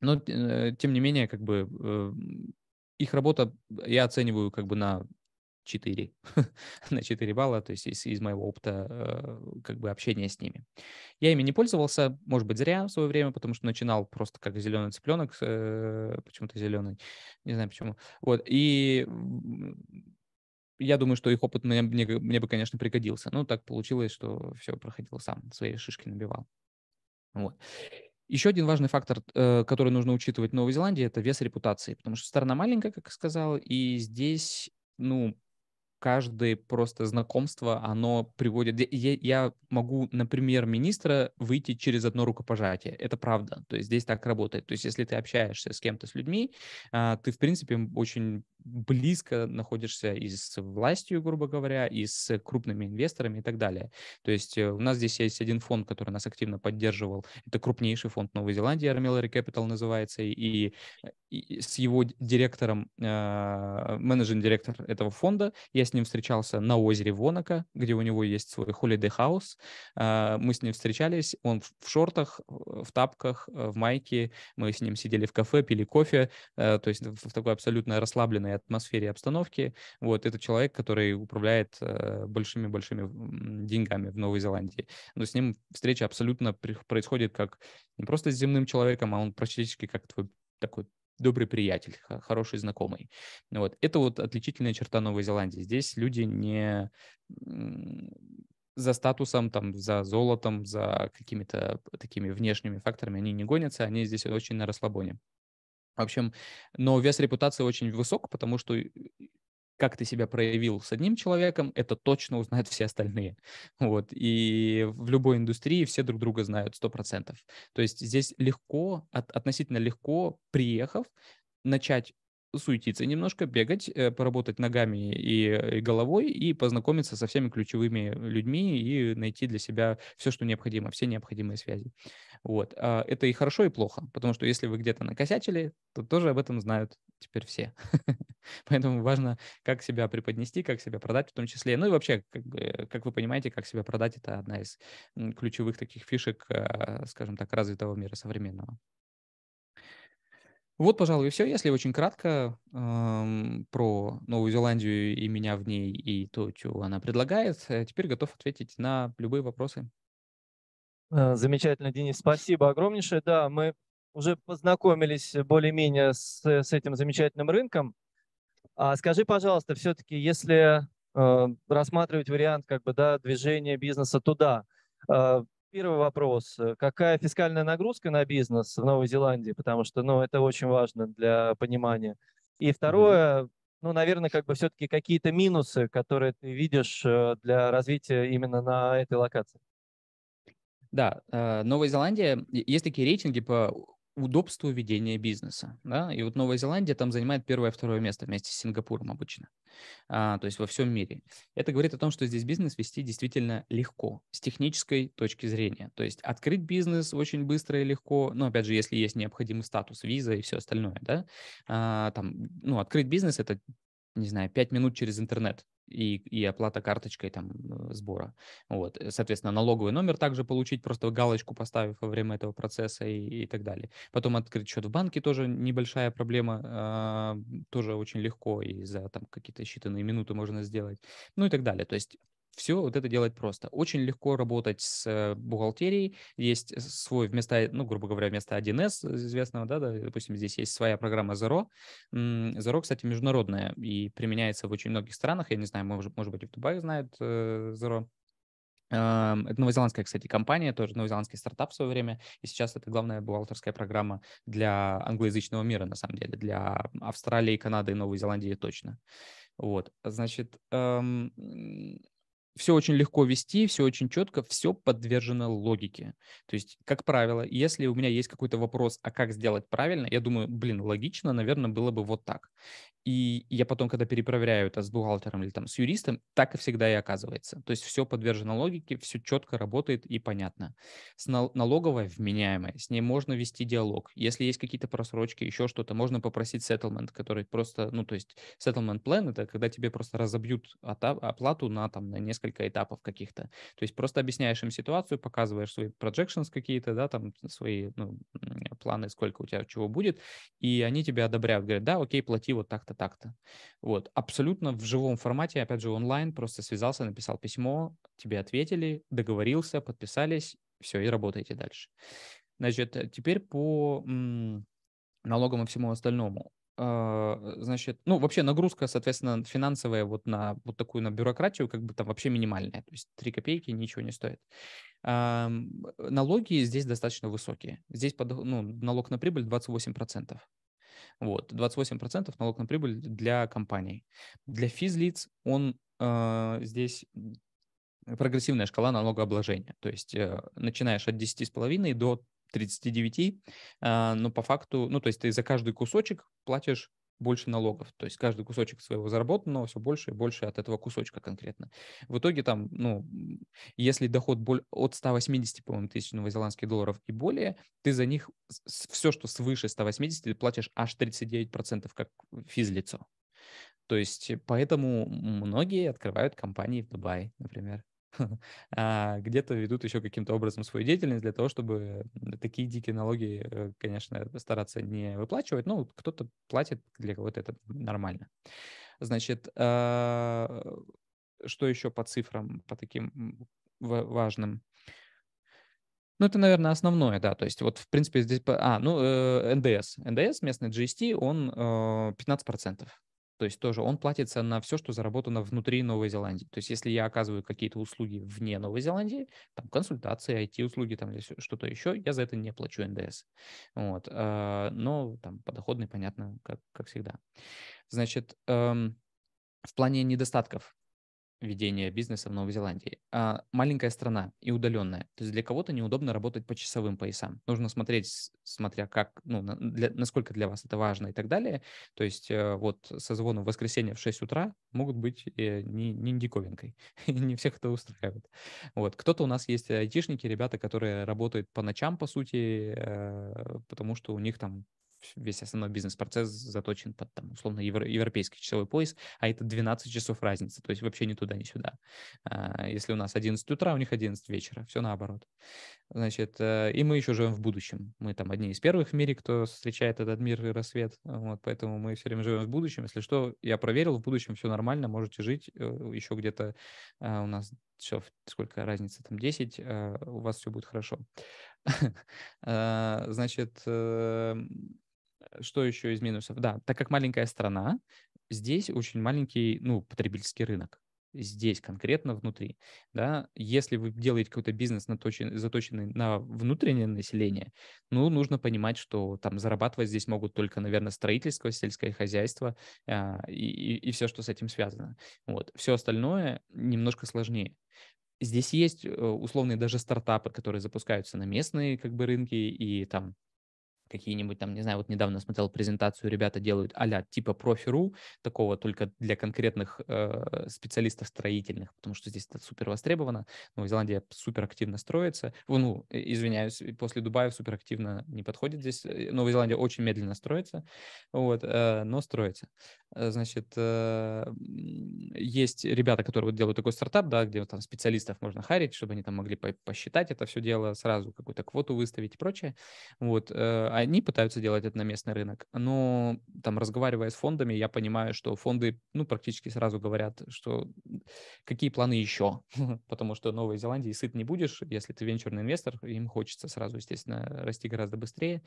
Но, э, тем не менее, как бы э, их работа я оцениваю как бы на 4, на 4 балла, то есть из, из моего опыта э, как бы общения с ними. Я ими не пользовался, может быть, зря в свое время, потому что начинал просто как зеленый цыпленок, э, почему-то зеленый, не знаю почему. Вот, и я думаю, что их опыт мне, мне, мне бы, конечно, пригодился. Но ну, так получилось, что все проходил сам, свои шишки набивал. Вот. Еще один важный фактор, э, который нужно учитывать в Новой Зеландии, это вес репутации, потому что страна маленькая, как я сказал, и здесь, ну, каждое просто знакомство, оно приводит... Я, я могу, например, министра выйти через одно рукопожатие. Это правда. То есть здесь так работает. То есть если ты общаешься с кем-то, с людьми, а, ты, в принципе, очень близко находишься и с властью, грубо говоря, и с крупными инвесторами и так далее. То есть э, у нас здесь есть один фонд, который нас активно поддерживал. Это крупнейший фонд Новой Зеландии, Armillary Capital называется, и, э, и с его директором, а, менеджер-директор этого фонда я с ним встречался на озере Вонока, где у него есть свой holiday house. А, мы с ним встречались, он в шортах, в тапках, в майке. Мы с ним сидели в кафе, пили кофе, э, то есть в такой абсолютно расслабленной атмосфере и обстановке. Вот, это человек, который управляет большими-большими э, деньгами в Новой Зеландии. Но с ним встреча абсолютно происходит как не просто с земным человеком, а он практически как твой такой добрый приятель, хороший знакомый. Вот. Это вот отличительная черта Новой Зеландии. Здесь люди не за статусом, там, за золотом, за какими-то такими внешними факторами они не гонятся, они здесь очень на расслабоне. В общем, но вес репутации очень высок, потому что как ты себя проявил с одним человеком, это точно узнают все остальные. Вот. И в любой индустрии все друг друга знают 100%. То есть здесь легко, от, относительно легко, приехав, начать суетиться немножко, бегать, э, поработать ногами и, э, и головой и познакомиться со всеми ключевыми людьми и найти для себя все, что необходимо, все необходимые связи. Вот. А, это и хорошо, и плохо, потому что если вы где-то накосячили, то тоже об этом знают теперь все. Поэтому важно, как себя преподнести, как себя продать в том числе. Ну и вообще, как, как вы понимаете, как себя продать – это одна из ключевых таких фишек, э, скажем так, развитого мира современного. Вот, пожалуй, и все. Если очень кратко эм, про Новую Зеландию и меня в ней, и то, что она предлагает, э, теперь готов ответить на любые вопросы. Э, замечательно, Денис. Спасибо огромнейшее. Да, мы уже познакомились более-менее с, с этим замечательным рынком. А скажи, пожалуйста, все-таки, если э, рассматривать вариант как бы, да, движения бизнеса туда, э, Первый вопрос. Э, какая фискальная нагрузка на бизнес в Новой Зеландии? Потому что ну, это очень важно для понимания. И второе, ну, наверное, как бы все-таки какие-то минусы, которые ты видишь э, для развития именно на этой локации. Да, э, Новая Зеландия, есть такие рейтинги по удобству ведения бизнеса. Да? И вот Новая Зеландия там занимает первое-второе место вместе с Сингапуром обычно, а, то есть во всем мире. Это говорит о том, что здесь бизнес вести действительно легко с технической точки зрения. То есть открыть бизнес очень быстро и легко, но ну, опять же, если есть необходимый статус, виза и все остальное. Да? А, там, ну, открыть бизнес – это не знаю, 5 минут через интернет и, и оплата карточкой там э, сбора. Вот. Э, соответственно, налоговый номер также получить, просто галочку поставив во время этого процесса и, и так далее. Потом открыть счет в банке тоже небольшая проблема, э, тоже очень легко и за там какие-то считанные минуты можно сделать, ну и так далее. То есть все вот это делать просто. Очень легко работать с э, бухгалтерией. Есть э, свой вместо, ну, грубо говоря, вместо 1С известного, да, да, допустим, здесь есть своя программа Zero. Zero, кстати, международная и применяется в очень многих странах. Я не знаю, может, может быть, и в Дубае знают э, Zero. Это новозеландская, кстати, компания, тоже новозеландский стартап в свое время, и сейчас это главная бухгалтерская программа для англоязычного мира, на самом деле, для Австралии, Канады и Новой Зеландии точно. Вот, значит, все очень легко вести, все очень четко, все подвержено логике. То есть, как правило, если у меня есть какой-то вопрос, а как сделать правильно, я думаю, блин, логично, наверное, было бы вот так. И я потом, когда перепроверяю это с бухгалтером или там с юристом, так и всегда и оказывается. То есть все подвержено логике, все четко работает и понятно. С налоговой вменяемая, с ней можно вести диалог. Если есть какие-то просрочки, еще что-то, можно попросить settlement, который просто, ну то есть settlement plan это когда тебе просто разобьют оплату на там на несколько несколько этапов каких-то. То есть просто объясняешь им ситуацию, показываешь свои projections какие-то, да, там свои ну, планы, сколько у тебя чего будет, и они тебя одобряют, говорят, да, окей, плати вот так-то, так-то. Вот, абсолютно в живом формате, опять же, онлайн, просто связался, написал письмо, тебе ответили, договорился, подписались, все, и работаете дальше. Значит, теперь по налогам и всему остальному. А, значит, ну, вообще нагрузка, соответственно, финансовая вот на вот такую, на бюрократию, как бы там вообще минимальная, то есть 3 копейки ничего не стоит. Налоги здесь достаточно высокие. Здесь под, ну, налог на прибыль 28%. Вот, 28% налог на прибыль для компаний. Для физлиц он э, здесь прогрессивная шкала налогообложения. То есть э, начинаешь от 10,5 до 39, а, но по факту, ну, то есть ты за каждый кусочек платишь больше налогов. То есть каждый кусочек своего заработанного все больше и больше от этого кусочка конкретно. В итоге там, ну, если доход от 180, по-моему, тысяч новозеландских долларов и более, ты за них все, что свыше 180, ты платишь аж 39% как физлицо. То есть поэтому многие открывают компании в Дубае, например. А, где-то ведут еще каким-то образом свою деятельность для того, чтобы такие дикие налоги, э, конечно, стараться не выплачивать, Ну, кто-то платит, для кого-то это нормально. Значит, а, что еще по цифрам, по таким важным? Ну, это, наверное, основное, да. То есть вот, в принципе, здесь... А, ну, э, НДС. НДС, местный GST, он э, 15%. То есть тоже он платится на все, что заработано внутри Новой Зеландии. То есть если я оказываю какие-то услуги вне Новой Зеландии, там консультации, IT-услуги, там что-то еще, я за это не плачу НДС. Вот. Э, но там подоходный, понятно, как, как всегда. Значит, эм, в плане недостатков ведения бизнеса в Новой Зеландии. А, маленькая страна и удаленная. То есть для кого-то неудобно работать по часовым поясам. Нужно смотреть, смотря как, ну, для, насколько для вас это важно и так далее. То есть э, вот созвоны в воскресенье в 6 утра могут быть э, не, не диковинкой. не всех это устраивает. Вот. Кто-то у нас есть айтишники, ребята, которые работают по ночам, по сути, э, потому что у них там весь основной бизнес-процесс заточен под, там, условно, евро- европейский часовой пояс, а это 12 часов разницы, то есть вообще ни туда, ни сюда. А, если у нас 11 утра, у них 11 вечера, все наоборот. Значит, э, и мы еще живем в будущем. Мы там одни из первых в мире, кто встречает этот мир и рассвет, вот, поэтому мы все время живем в будущем. Если что, я проверил, в будущем все нормально, можете жить э, еще где-то а, у нас все, сколько разница, там 10, э, у вас все будет хорошо. А, значит, Э, что еще из минусов? Да, так как маленькая страна, здесь очень маленький, ну, потребительский рынок здесь конкретно внутри, да, если вы делаете какой-то бизнес, наточен, заточенный на внутреннее население, ну, нужно понимать, что там зарабатывать здесь могут только, наверное, строительство, сельское хозяйство э, и, и все, что с этим связано. Вот. Все остальное немножко сложнее. Здесь есть э, условные даже стартапы, которые запускаются на местные как бы рынки и там какие-нибудь там, не знаю, вот недавно смотрел презентацию, ребята делают а типа профи.ру, такого только для конкретных э, специалистов строительных, потому что здесь это супер востребовано. Новая ну, Зеландия супер активно строится. Ну, э, извиняюсь, после Дубая супер активно не подходит здесь. Э, Новая Зеландия очень медленно строится, вот, э, но строится. Э, значит, э, есть ребята, которые вот делают такой стартап, да, где вот там специалистов можно харить, чтобы они там могли посчитать это все дело сразу, какую-то квоту выставить и прочее. Вот, э, они пытаются делать это на местный рынок, но там разговаривая с фондами, я понимаю, что фонды ну, практически сразу говорят, что какие планы еще, потому что Новой Зеландии сыт не будешь, если ты венчурный инвестор, им хочется сразу, естественно, расти гораздо быстрее,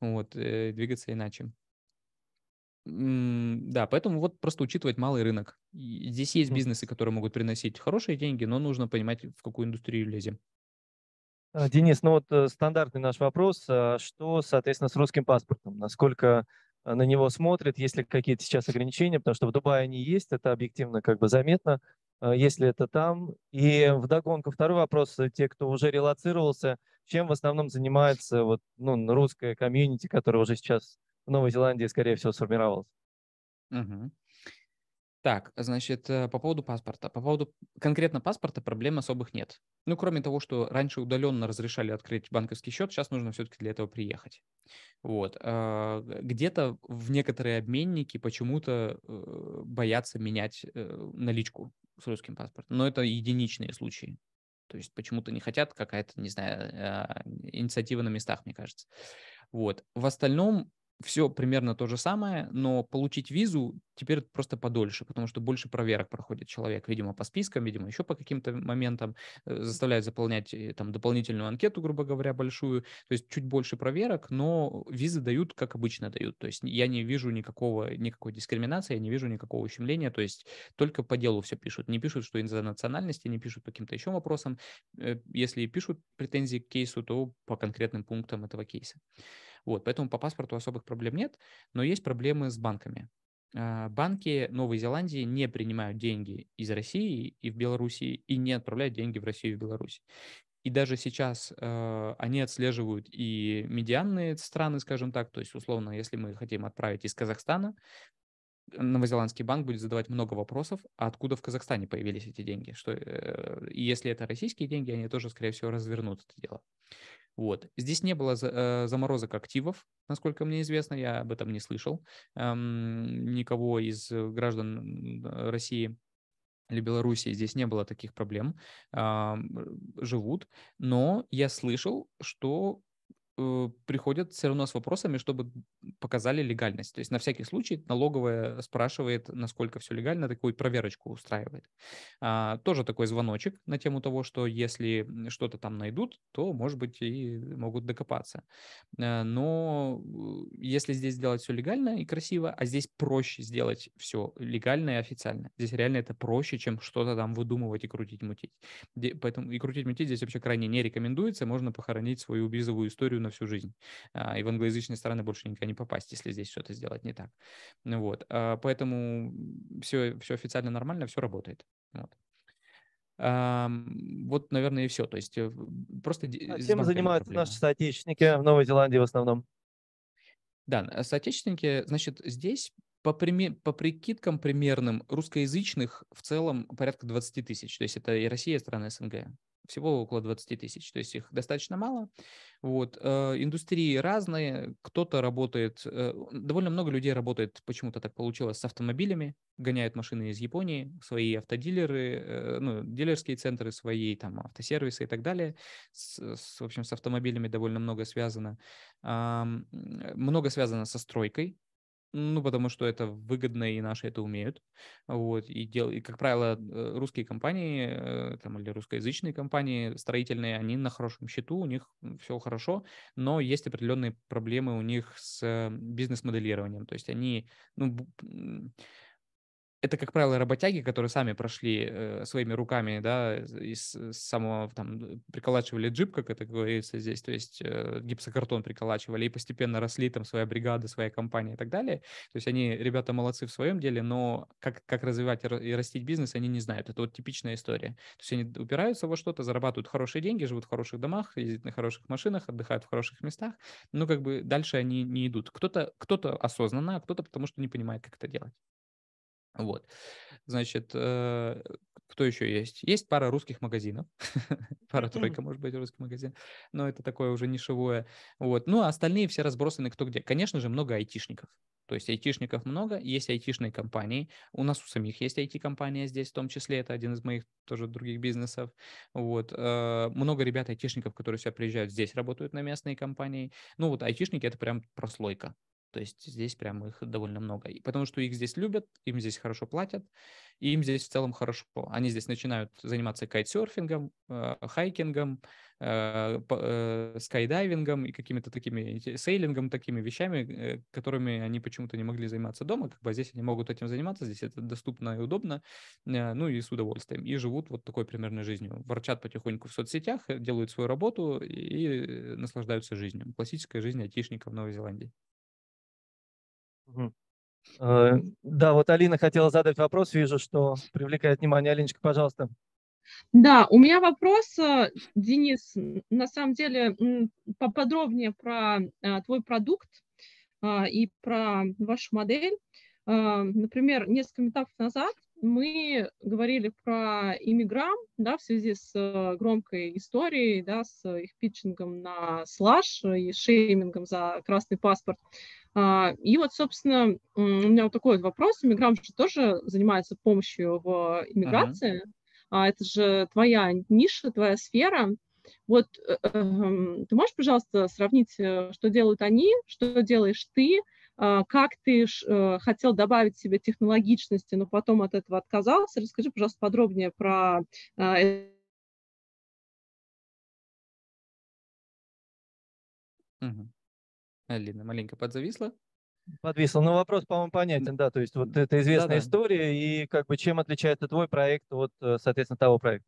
вот, э, двигаться иначе. Да, поэтому вот просто учитывать малый рынок. Здесь есть бизнесы, которые могут приносить хорошие деньги, но нужно понимать, в какую индустрию лезем. А, Денис, ну вот э, стандартный наш вопрос, а, что, соответственно, с русским паспортом? Насколько э, на него смотрят, есть ли какие-то сейчас ограничения, потому что в Дубае они есть, это объективно как бы заметно, а, если это там. И вдогонку второй вопрос, те, кто уже релацировался, чем в основном занимается вот, ну, русская комьюнити, которая уже сейчас в Новой Зеландии, скорее всего, сформировалась? Угу. Так, значит, э, по поводу паспорта. По поводу конкретно паспорта проблем особых нет. Ну, кроме того, что раньше удаленно разрешали открыть банковский счет, сейчас нужно все-таки для этого приехать. Вот. А, где-то в некоторые обменники почему-то э, боятся менять э, наличку с русским паспортом. Но это единичные случаи. То есть почему-то не хотят, какая-то, не знаю, а, инициатива на местах, мне кажется. Вот. В остальном все примерно то же самое, но получить визу теперь просто подольше, потому что больше проверок проходит человек, видимо, по спискам, видимо, еще по каким-то моментам, э, заставляют заполнять э, там дополнительную анкету, грубо говоря, большую, то есть чуть больше проверок, но визы дают, как обычно дают, то есть я не вижу никакого, никакой дискриминации, я не вижу никакого ущемления, то есть только по делу все пишут, не пишут, что из-за национальности, не пишут по каким-то еще вопросам, э, если пишут претензии к кейсу, то по конкретным пунктам этого кейса. Вот, поэтому по паспорту особых проблем нет, но есть проблемы с банками. А, банки Новой Зеландии не принимают деньги из России и в Белоруссии и не отправляют деньги в Россию и в Беларусь. И даже сейчас э, они отслеживают и медианные страны, скажем так. То есть, условно, если мы хотим отправить из Казахстана, новозеландский банк будет задавать много вопросов, а откуда в Казахстане появились эти деньги. Что, э, и если это российские деньги, они тоже, скорее всего, развернут это дело. Вот. Здесь не было э, заморозок активов, насколько мне известно, я об этом не слышал. Эм, никого из э, граждан э, России или Белоруссии здесь не было таких проблем, эм, живут. Но я слышал, что Э, приходят все равно с вопросами, чтобы показали легальность. То есть на всякий случай налоговая спрашивает, насколько все легально, такую проверочку устраивает. А, тоже такой звоночек на тему того, что если что-то там найдут, то, может быть, и могут докопаться. А, но если здесь сделать все легально и красиво, а здесь проще сделать все легально и официально. Здесь реально это проще, чем что-то там выдумывать и крутить-мутить. Поэтому и крутить-мутить здесь вообще крайне не рекомендуется. Можно похоронить свою визовую историю на на всю жизнь. А, и в англоязычные страны больше никогда не попасть, если здесь что-то сделать не так. Ну Вот. А, поэтому все, все официально нормально, все работает. Вот. Вот, наверное, и все. То есть э, просто... А э, чем занимаются проблема. наши соотечественники в Новой Зеландии в основном? Да, э, соотечественники, значит, здесь по, пример, по прикидкам примерным русскоязычных в целом порядка 20 тысяч. То есть это и Россия, и страны СНГ. Всего около 20 тысяч. То есть их достаточно мало. Вот. Э, индустрии разные. Кто-то работает... Э, довольно много людей работает, почему-то так получилось, с автомобилями. Гоняют машины из Японии. Свои автодилеры, э, ну, дилерские центры, свои там автосервисы и так далее. С, с, в общем, с автомобилями довольно много связано. Много связано со стройкой ну, потому что это выгодно, и наши это умеют. Вот, и, дел... и как правило, э, русские компании э, там, или русскоязычные компании строительные, они на хорошем счету, у них все хорошо, но есть определенные проблемы у них с э, бизнес-моделированием. То есть они, ну, это, как правило, работяги, которые сами прошли э, своими руками, да, из, э, самого там приколачивали джип, как это говорится здесь, то есть э, гипсокартон приколачивали и постепенно росли там своя бригада, своя компания и так далее. То есть они, ребята, молодцы в своем деле, но как, как развивать и растить бизнес, они не знают. Это вот типичная история. То есть они упираются во что-то, зарабатывают хорошие деньги, живут в хороших домах, ездят на хороших машинах, отдыхают в хороших местах, но как бы дальше они не идут. Кто-то кто осознанно, а кто-то потому что не понимает, как это делать. Вот. Значит, э, кто еще есть? Есть пара русских магазинов, пара-тройка, может быть, русских магазин, но это такое уже нишевое. Вот. Ну, а остальные все разбросаны кто где. Конечно же, много айтишников. То есть айтишников много, есть айтишные компании. У нас у самих есть айти компания здесь в том числе, это один из моих тоже других бизнесов. Вот. Э, много ребят айтишников, которые себя приезжают здесь, работают на местные компании. Ну вот айтишники – это прям прослойка. То есть здесь прям их довольно много. И потому что их здесь любят, им здесь хорошо платят, и им здесь в целом хорошо. Они здесь начинают заниматься кайтсерфингом, э, хайкингом, э, э, скайдайвингом и какими-то такими сейлингом, такими вещами, э, которыми они почему-то не могли заниматься дома. Как бы а здесь они могут этим заниматься, здесь это доступно и удобно, э, ну и с удовольствием. И живут вот такой примерной жизнью. Ворчат потихоньку в соцсетях, э, делают свою работу и наслаждаются жизнью. Классическая жизнь айтишников Новой Зеландии. Э, да, вот Алина хотела задать вопрос. Вижу, что привлекает внимание. Алиночка, пожалуйста. Да, у меня вопрос, э, Денис, на самом деле поподробнее про э, твой продукт и про вашу модель. Например, несколько метафор назад мы говорили про иммиграм, да, в связи с громкой историей, да, с их питчингом на слаж и шеймингом за красный паспорт. А, и вот, собственно, у меня вот такой вот вопрос. Мигрант же тоже занимается помощью в иммиграции. Ага. Это же твоя ниша, твоя сфера. Вот э, эм, ты можешь, пожалуйста, сравнить, э, что делают они, что делаешь ты, а, как ты э, хотел добавить себе технологичности, но потом от этого отказался. Расскажи, пожалуйста, подробнее про Угу. Алина маленько подзависла. Подвисла. Ну, вопрос, по-моему, понятен, да. То есть вот это известная да, история, и как бы чем отличается твой проект от, э, соответственно, того проекта?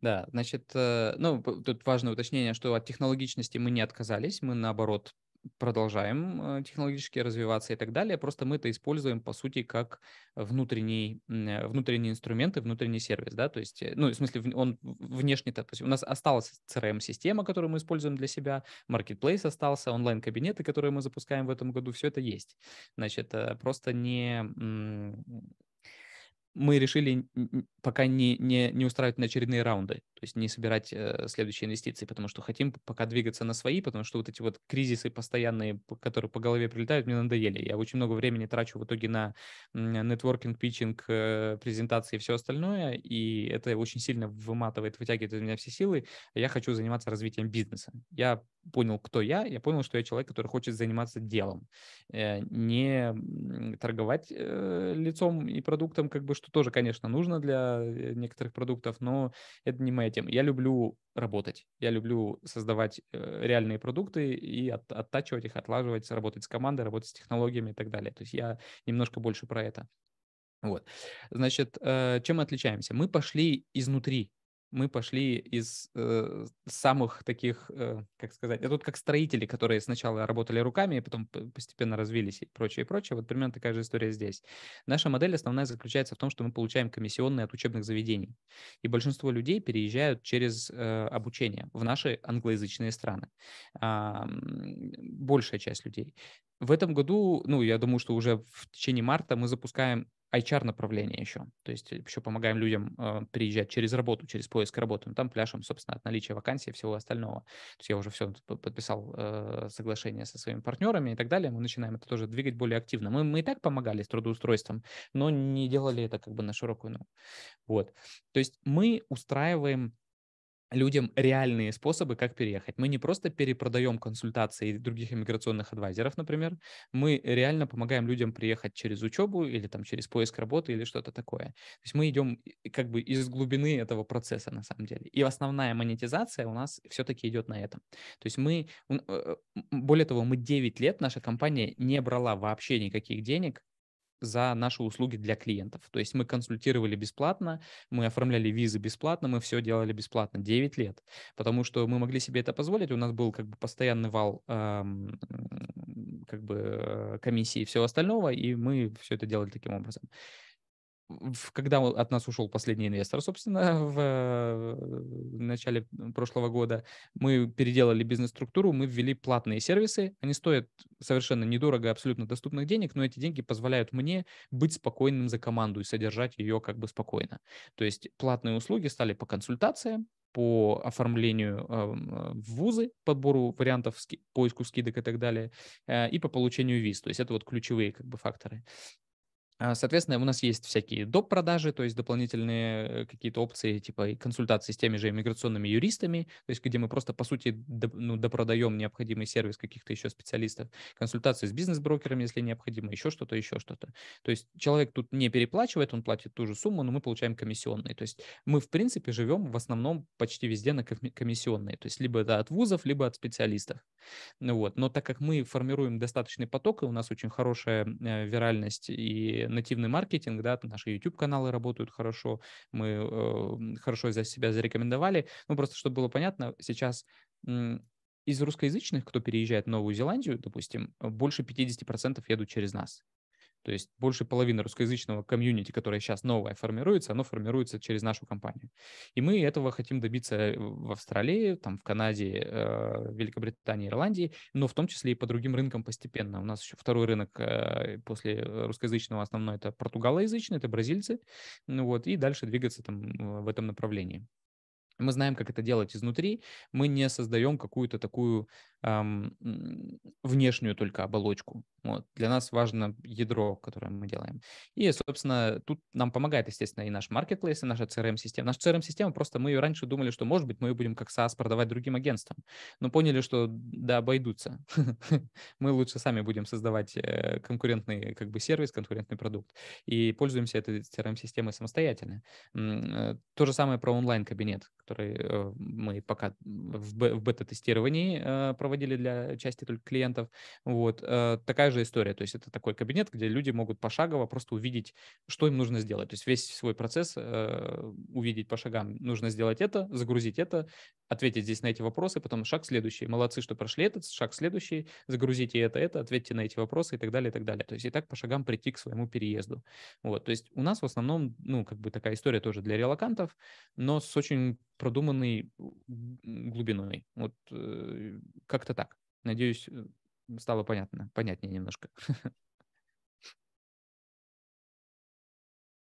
Да, значит, э, ну, тут важное уточнение, что от технологичности мы не отказались, мы, наоборот, продолжаем э, технологически развиваться и так далее. Просто мы это используем, по сути, как внутренний, внутренний инструмент и внутренний сервис, да, то есть, э, ну, в смысле, он внешне-то, то есть у нас осталась CRM-система, которую мы используем для себя, marketplace остался, онлайн-кабинеты, которые мы запускаем в этом году, все это есть. Значит, э, просто не мы решили пока не, не, не устраивать на очередные раунды, то есть не собирать э, следующие инвестиции, потому что хотим пока двигаться на свои, потому что вот эти вот кризисы постоянные, которые по голове прилетают, мне надоели. Я очень много времени трачу в итоге на нетворкинг, питчинг, э, презентации и все остальное, и это очень сильно выматывает, вытягивает из меня все силы. Я хочу заниматься развитием бизнеса. Я понял, кто я, я понял, что я человек, который хочет заниматься делом, э, не торговать э, лицом и продуктом, как бы что тоже, конечно, нужно для э, некоторых продуктов, но это не моя тема. Я люблю работать, я люблю создавать э, реальные продукты и от, оттачивать их, отлаживать, работать с командой, работать с технологиями и так далее. То есть я немножко больше про это. Вот. Значит, э, чем мы отличаемся? Мы пошли изнутри, мы пошли из э, самых таких, э, как сказать, это тут как строители, которые сначала работали руками, и а потом постепенно развились и прочее, и прочее. Вот примерно такая же история здесь. Наша модель основная заключается в том, что мы получаем комиссионные от учебных заведений. И большинство людей переезжают через э, обучение в наши англоязычные страны. А, большая часть людей. В этом году, ну, я думаю, что уже в течение марта мы запускаем HR-направление еще. То есть э, еще помогаем людям э, переезжать через работу, через поиск работы. Ну, там пляшем, собственно, от наличия вакансии и всего остального. То есть я уже все подписал э, соглашение со своими партнерами и так далее. Мы начинаем это тоже двигать более активно. Мы, мы и так помогали с трудоустройством, но не делали это как бы на широкую ногу. Вот. То есть мы устраиваем людям реальные способы, как переехать. Мы не просто перепродаем консультации других иммиграционных адвайзеров, например, мы реально помогаем людям приехать через учебу или там через поиск работы или что-то такое. То есть мы идем как бы из глубины этого процесса на самом деле. И основная монетизация у нас все-таки идет на этом. То есть мы, э, э, более того, мы 9 лет, наша компания не брала вообще никаких денег за наши услуги для клиентов. То есть мы консультировали бесплатно, мы оформляли визы бесплатно, мы все делали бесплатно 9 лет, потому что мы могли себе это позволить, у нас был как бы постоянный вал эм, как бы э, комиссии и всего остального, и мы все это делали таким образом когда от нас ушел последний инвестор, собственно, э, в начале прошлого года, мы переделали бизнес-структуру, мы ввели платные сервисы. Они стоят совершенно недорого, абсолютно доступных денег, но эти деньги позволяют мне быть спокойным за команду и содержать ее как бы спокойно. То есть платные услуги стали по консультациям, по оформлению в эм, э, вузы, подбору вариантов, поиску скидок и так далее, э, и по получению виз. То есть это вот ключевые как бы факторы. А, соответственно, у нас есть всякие доп. продажи, то есть дополнительные э, какие-то опции, типа консультации с теми же иммиграционными юристами, то есть где мы просто, по сути, ну, допродаем необходимый сервис каких-то еще специалистов, консультации с бизнес-брокерами, если необходимо, еще что-то, еще что-то. То есть человек тут не переплачивает, он платит ту же сумму, но мы получаем комиссионные. То есть мы, в принципе, живем в основном почти везде на комиссионные, то есть либо это от вузов, либо от специалистов. Ну, вот. Но так как мы формируем достаточный поток, и у нас очень хорошая э, виральность и нативный маркетинг, да, наши YouTube-каналы работают хорошо, мы э, хорошо за себя зарекомендовали. Ну, просто чтобы было понятно, сейчас из русскоязычных, кто переезжает в Новую Зеландию, допустим, больше 50% едут через нас. То есть больше половины русскоязычного комьюнити, которое сейчас новое формируется, оно формируется через нашу компанию. И мы этого хотим добиться в Австралии, там, в Канаде, э, Великобритании, Ирландии, но в том числе и по другим рынкам постепенно. У нас еще второй рынок э, после русскоязычного основной это португалоязычный, это бразильцы, ну вот, и дальше двигаться там в этом направлении. Мы знаем, как это делать изнутри. Мы не создаем какую-то такую внешнюю только оболочку. Вот. Для нас важно ядро, которое мы делаем. И, собственно, тут нам помогает, естественно, и наш маркетплейс, и наша CRM-система. Наша CRM-система, просто мы ее раньше думали, что, может быть, мы ее будем как SaaS продавать другим агентствам, но поняли, что да, обойдутся. мы лучше сами будем создавать э, конкурентный как бы сервис, конкурентный продукт, и пользуемся этой CRM-системой самостоятельно. Э, то же самое про онлайн-кабинет, который э, мы пока в бета-тестировании проводим проводили для части только клиентов. Вот э, такая же история. То есть это такой кабинет, где люди могут пошагово просто увидеть, что им нужно сделать. То есть весь свой процесс э, увидеть по шагам. Нужно сделать это, загрузить это, ответить здесь на эти вопросы, потом шаг следующий. Молодцы, что прошли этот, шаг следующий, загрузите это, это, ответьте на эти вопросы и так далее, и так далее. То есть и так по шагам прийти к своему переезду. Вот, то есть у нас в основном, ну, как бы такая история тоже для релакантов, но с очень продуманной глубиной. Вот э, как-то так. Надеюсь, э, стало понятно, понятнее немножко.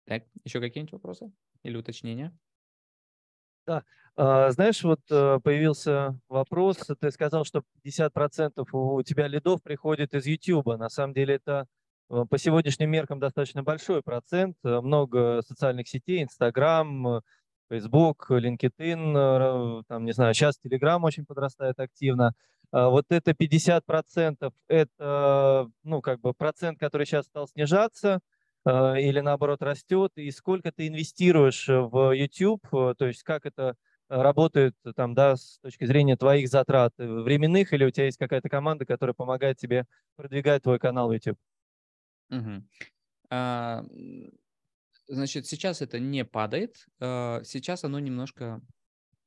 Так, еще какие-нибудь вопросы или уточнения? Да. А, знаешь, вот э, появился вопрос, ты сказал, что 50% у тебя лидов приходит из YouTube. На самом деле это э, по сегодняшним меркам достаточно большой процент. Э, много социальных сетей, Instagram, Facebook, LinkedIn, там, не знаю, сейчас Telegram очень подрастает активно. А вот это 50% это, ну, как бы процент, который сейчас стал снижаться – Э, или наоборот растет, и сколько ты инвестируешь э, в YouTube, э, то есть как это работает там, да, с точки зрения твоих затрат временных, или у тебя есть какая-то команда, которая помогает тебе продвигать твой канал YouTube? Угу. А, значит, сейчас это не падает, сейчас оно немножко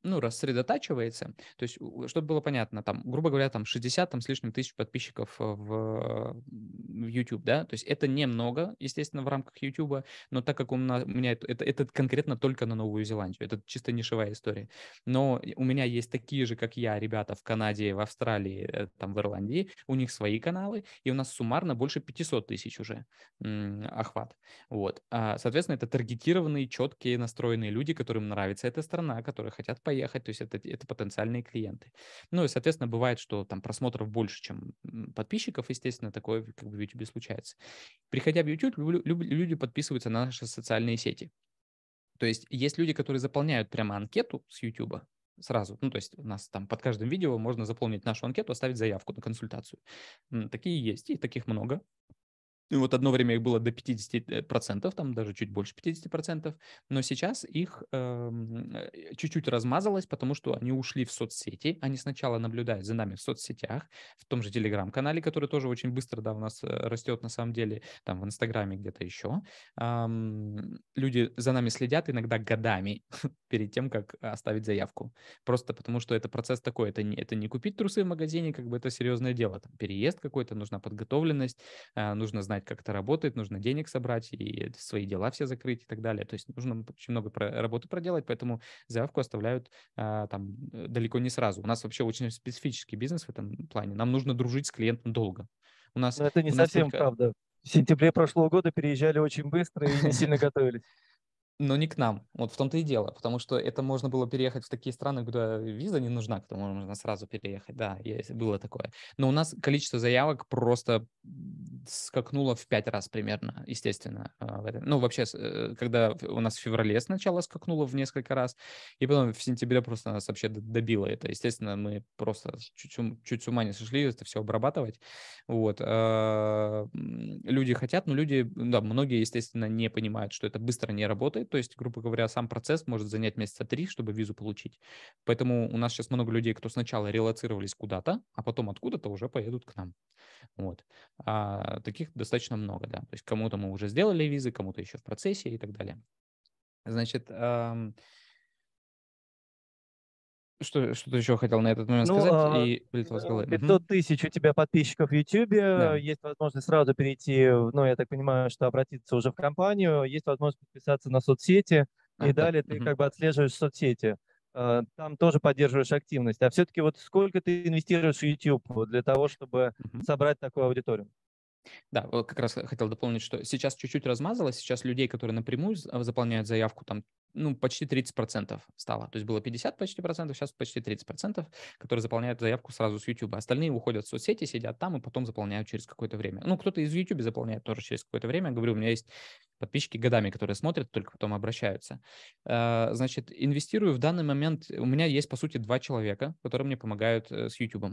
ну, рассредотачивается, то есть, чтобы было понятно, там, грубо говоря, там 60 там, с лишним тысяч подписчиков э, в, в YouTube, да, то есть это немного, естественно, в рамках YouTube, но так как у меня, у меня это, это, это конкретно только на Новую Зеландию, это чисто нишевая история, но у меня есть такие же, как я, ребята в Канаде, в Австралии, э, там, в Ирландии, у них свои каналы, и у нас суммарно больше 500 тысяч уже м- охват, вот, а, соответственно, это таргетированные, четкие, настроенные люди, которым нравится эта страна, которые хотят поехать, то есть это, это потенциальные клиенты. Ну и, соответственно, бывает, что там просмотров больше, чем подписчиков, естественно, такое как бы в YouTube случается. Приходя в YouTube, люди подписываются на наши социальные сети. То есть есть люди, которые заполняют прямо анкету с YouTube, сразу. Ну, то есть у нас там под каждым видео можно заполнить нашу анкету, оставить заявку на консультацию. Такие есть, и таких много вот одно время их было до 50%, э, там даже чуть больше 50%, но сейчас их эм, э, чуть-чуть размазалось, потому что они ушли в соцсети, они сначала наблюдают за нами в соцсетях, в том же Телеграм-канале, который тоже очень быстро, да, у нас э, растет на самом деле, там в Инстаграме где-то еще. Э, люди за нами следят иногда годами перед тем, как оставить заявку, просто потому что это процесс такой, это не, это не купить трусы в магазине, как бы это серьезное дело, там переезд какой-то, нужна подготовленность, э, нужно знать знает, как это работает, нужно денег собрать и свои дела все закрыть и так далее. То есть нужно очень много работы проделать, поэтому заявку оставляют а, там э, далеко не сразу. У нас вообще очень специфический бизнес в этом плане. Нам нужно дружить с клиентом долго. У нас, Но это не совсем только... правда. В сентябре прошлого года переезжали очень быстро и не сильно готовились но не к нам. Вот в том-то и дело, потому что это можно было переехать в такие страны, куда виза не нужна, куда можно сразу переехать. Да, было такое. Но у нас количество заявок просто скакнуло в пять раз примерно, естественно. Э, ну, вообще, э, когда у нас в феврале сначала скакнуло в несколько раз, и потом в сентябре просто нас вообще добило это. Естественно, мы просто чуть, чуть с ума не сошли это все обрабатывать. Вот. А, люди хотят, но люди, да, многие, естественно, не понимают, что это быстро не работает, то есть, грубо говоря, сам процесс может занять месяца три, чтобы визу получить. Поэтому у нас сейчас много людей, кто сначала релацировались куда-то, а потом откуда-то уже поедут к нам. Вот. А таких достаточно много, да. То есть кому-то мы уже сделали визы, кому-то еще в процессе и так далее. Значит, что, что ты еще хотел на этот момент ну, сказать? А, и вылетело с головы. 500 тысяч у тебя подписчиков в YouTube, да. есть возможность сразу перейти, ну, я так понимаю, что обратиться уже в компанию, есть возможность подписаться на соцсети, а, и да. далее ты угу. как бы отслеживаешь соцсети. Э, там тоже поддерживаешь активность. А все-таки вот сколько ты инвестируешь в YouTube для того, чтобы угу. собрать такую аудиторию? Да, вот как раз хотел дополнить, что сейчас чуть-чуть размазалось, сейчас людей, которые напрямую а, заполняют заявку, там, ну, почти 30% стало. То есть было 50 почти процентов, сейчас почти 30%, которые заполняют заявку сразу с YouTube. Остальные уходят в соцсети, сидят там и потом заполняют через какое-то время. Ну, кто-то из YouTube заполняет тоже через какое-то время. говорю, у меня есть подписчики годами, которые смотрят, только потом обращаются. А, значит, инвестирую в данный момент, у меня есть, по сути, два человека, которые мне помогают э, с YouTube.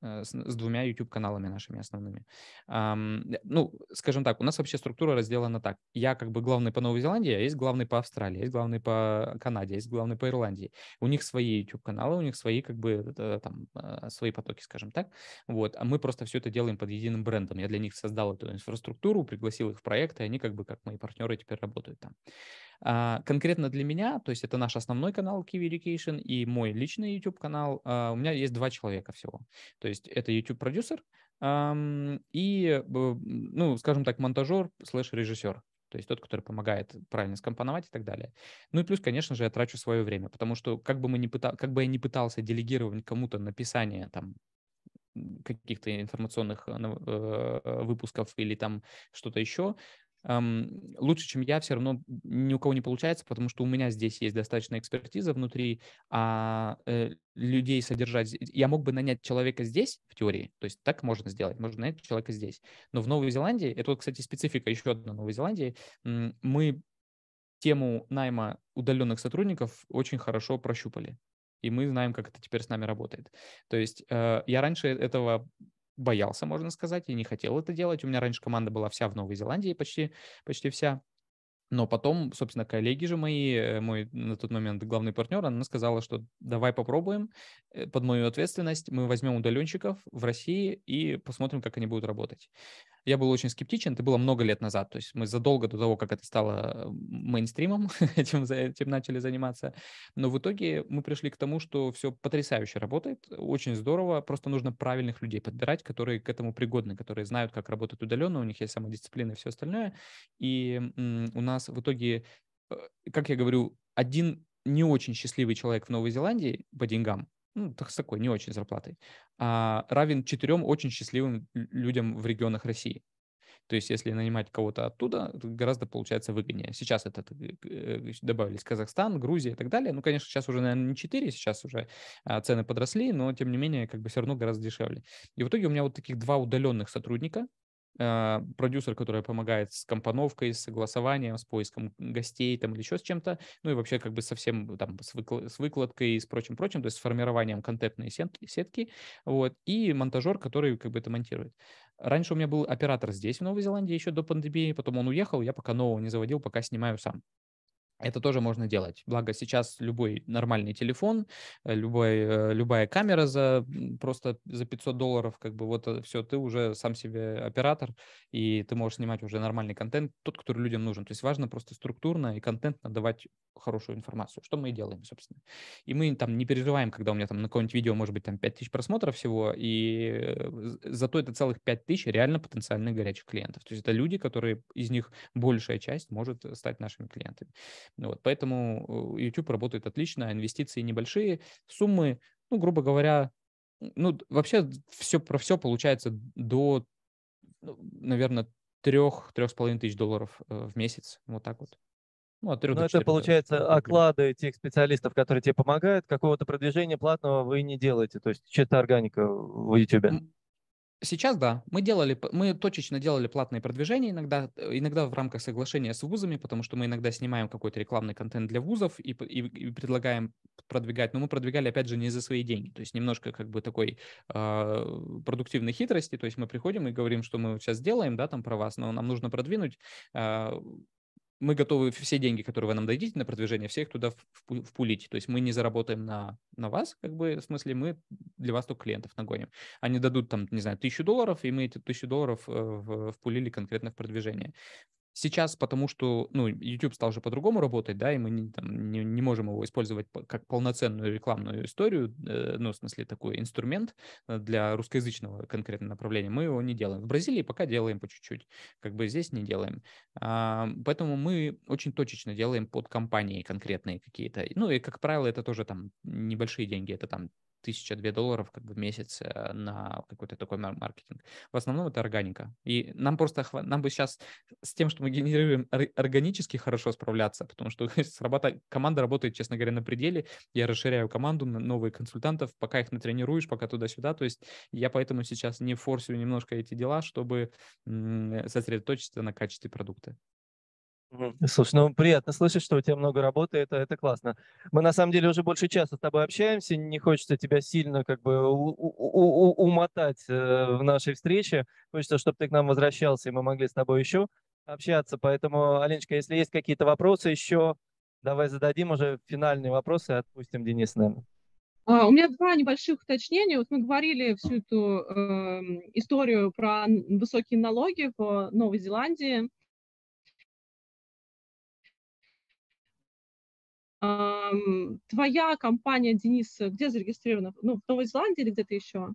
Э, с, с двумя YouTube-каналами нашими основными. Um, ну, скажем так, у нас вообще структура разделена так. Я как бы главный по Новой Зеландии, а есть главный по Австралии, есть главный по Канаде, есть главный по Ирландии. У них свои YouTube-каналы, у них свои как бы э, там свои потоки, скажем так. Вот. А мы просто все это делаем под единым брендом. Я для них создал эту инфраструктуру, пригласил их в проекты, и они как бы как мои партнеры теперь работают там. А, конкретно для меня, то есть это наш основной канал Kiwi Education и мой личный YouTube-канал, а, у меня есть два человека всего. То есть это YouTube-продюсер и, ну, скажем так, монтажер слэш-режиссер. То есть тот, который помогает правильно скомпоновать и так далее. Ну и плюс, конечно же, я трачу свое время, потому что как бы, мы не пытал, как бы я не пытался делегировать кому-то написание там каких-то информационных э, выпусков или там что-то еще, эм, лучше, чем я, все равно ни у кого не получается, потому что у меня здесь есть достаточная экспертиза внутри, а э, людей содержать... Я мог бы нанять человека здесь, в теории, то есть так можно сделать, можно нанять человека здесь. Но в Новой Зеландии, это вот, кстати, специфика еще одна Новой Зеландии, мы тему найма удаленных сотрудников очень хорошо прощупали. И мы знаем, как это теперь с нами работает. То есть э, я раньше этого боялся, можно сказать, и не хотел это делать. У меня раньше команда была вся в Новой Зеландии, почти, почти вся. Но потом, собственно, коллеги же мои, э, мой на тот момент главный партнер, она сказала, что давай попробуем э, под мою ответственность, мы возьмем удаленщиков в России и посмотрим, как они будут работать я был очень скептичен, это было много лет назад, то есть мы задолго до того, как это стало э, мейнстримом, этим, этим начали заниматься, но в итоге мы пришли к тому, что все потрясающе работает, очень здорово, просто нужно правильных людей подбирать, которые к этому пригодны, которые знают, как работать удаленно, у них есть самодисциплина и все остальное, и у нас в итоге, э, как я говорю, один не очень счастливый человек в Новой Зеландии по деньгам ну, с такой не очень зарплатой, а, равен четырем очень счастливым людям в регионах России. То есть, если нанимать кого-то оттуда, гораздо получается выгоднее. Сейчас это э, э, э, добавились Казахстан, Грузия и так далее. Ну, конечно, сейчас уже, наверное, не 4, сейчас уже а, цены подросли, но, тем не менее, как бы все равно гораздо дешевле. И в итоге у меня вот таких два удаленных сотрудника, а, продюсер, который помогает с компоновкой, с согласованием, с поиском гостей там или еще с чем-то, ну и вообще как бы совсем там с, выкл- с выкладкой и с прочим-прочим, то есть с формированием контентной сетки, сетки, вот, и монтажер, который как бы это монтирует. Раньше у меня был оператор здесь, в Новой Зеландии, еще до пандемии, потом он уехал, я пока нового не заводил, пока снимаю сам это тоже можно делать. Благо сейчас любой нормальный телефон, э, любой, э, любая камера за просто за 500 долларов, как бы вот э, все, ты уже сам себе оператор, и ты можешь снимать уже нормальный контент, тот, который людям нужен. То есть важно просто структурно и контентно давать хорошую информацию, что мы и делаем, собственно. И мы там не переживаем, когда у меня там на какое-нибудь видео может быть там 5000 просмотров всего, и зато это целых 5000 реально потенциальных горячих клиентов. То есть это люди, которые из них большая часть может стать нашими клиентами. Вот, поэтому э, YouTube работает отлично, а инвестиции небольшие, суммы, ну, грубо говоря, ну, вообще все про все получается до, ну, наверное, трех, трех с половиной тысяч долларов э, в месяц, вот так вот. Ну, от 3 Но до 4, ну, это получается да. оклады тех специалистов, которые тебе помогают, какого-то продвижения платного вы не делаете, то есть чисто органика в YouTube. Сейчас да, мы делали, мы точечно делали платные продвижения иногда, э, иногда в рамках соглашения с вузами, потому что мы иногда снимаем какой-то рекламный контент для вузов и, и, и предлагаем продвигать, но мы продвигали опять же не за свои деньги, то есть немножко как бы такой э, продуктивной хитрости, то есть мы приходим и говорим, что мы сейчас сделаем, да, там про вас, но нам нужно продвинуть э, мы готовы все деньги, которые вы нам дадите на продвижение, всех туда впулить. То есть мы не заработаем на, на вас, как бы, в смысле, мы для вас только клиентов нагоним. Они дадут там, не знаю, тысячу долларов, и мы эти тысячу долларов э, впулили конкретно в продвижение. Сейчас, потому что, ну, YouTube стал же по-другому работать, да, и мы не, там, не, не можем его использовать как полноценную рекламную историю, э, ну, в смысле, такой инструмент э, для русскоязычного конкретного направления. Мы его не делаем. В Бразилии пока делаем по чуть-чуть, как бы здесь не делаем. А, поэтому мы очень точечно делаем под компании конкретные какие-то. Ну, и, как правило, это тоже там небольшие деньги, это там тысяча-две долларов как бы в месяц э, на какой-то такой маркетинг. В основном это органика. И нам просто хва... нам бы сейчас с тем, что мы генерируем органически хорошо справляться, потому что сработа... команда работает, честно говоря, на пределе. Я расширяю команду на новые консультантов, пока их натренируешь, пока туда-сюда. То есть я поэтому сейчас не форсирую немножко эти дела, чтобы сосредоточиться на качестве продукта. Слушай, ну приятно слышать, что у тебя много работы, это, это классно. Мы на самом деле уже больше часа с тобой общаемся, не хочется тебя сильно как бы у- у- у- умотать э, в нашей встрече, хочется, чтобы ты к нам возвращался, и мы могли с тобой еще общаться. Поэтому, Аленочка, если есть какие-то вопросы еще, давай зададим уже финальные вопросы и отпустим Денис Дениса, наверное. А, у меня два небольших уточнения. Вот мы говорили всю эту э, историю про высокие налоги в э, Новой Зеландии. твоя компания, Денис, где зарегистрирована? Ну, в Новой Зеландии или где-то еще?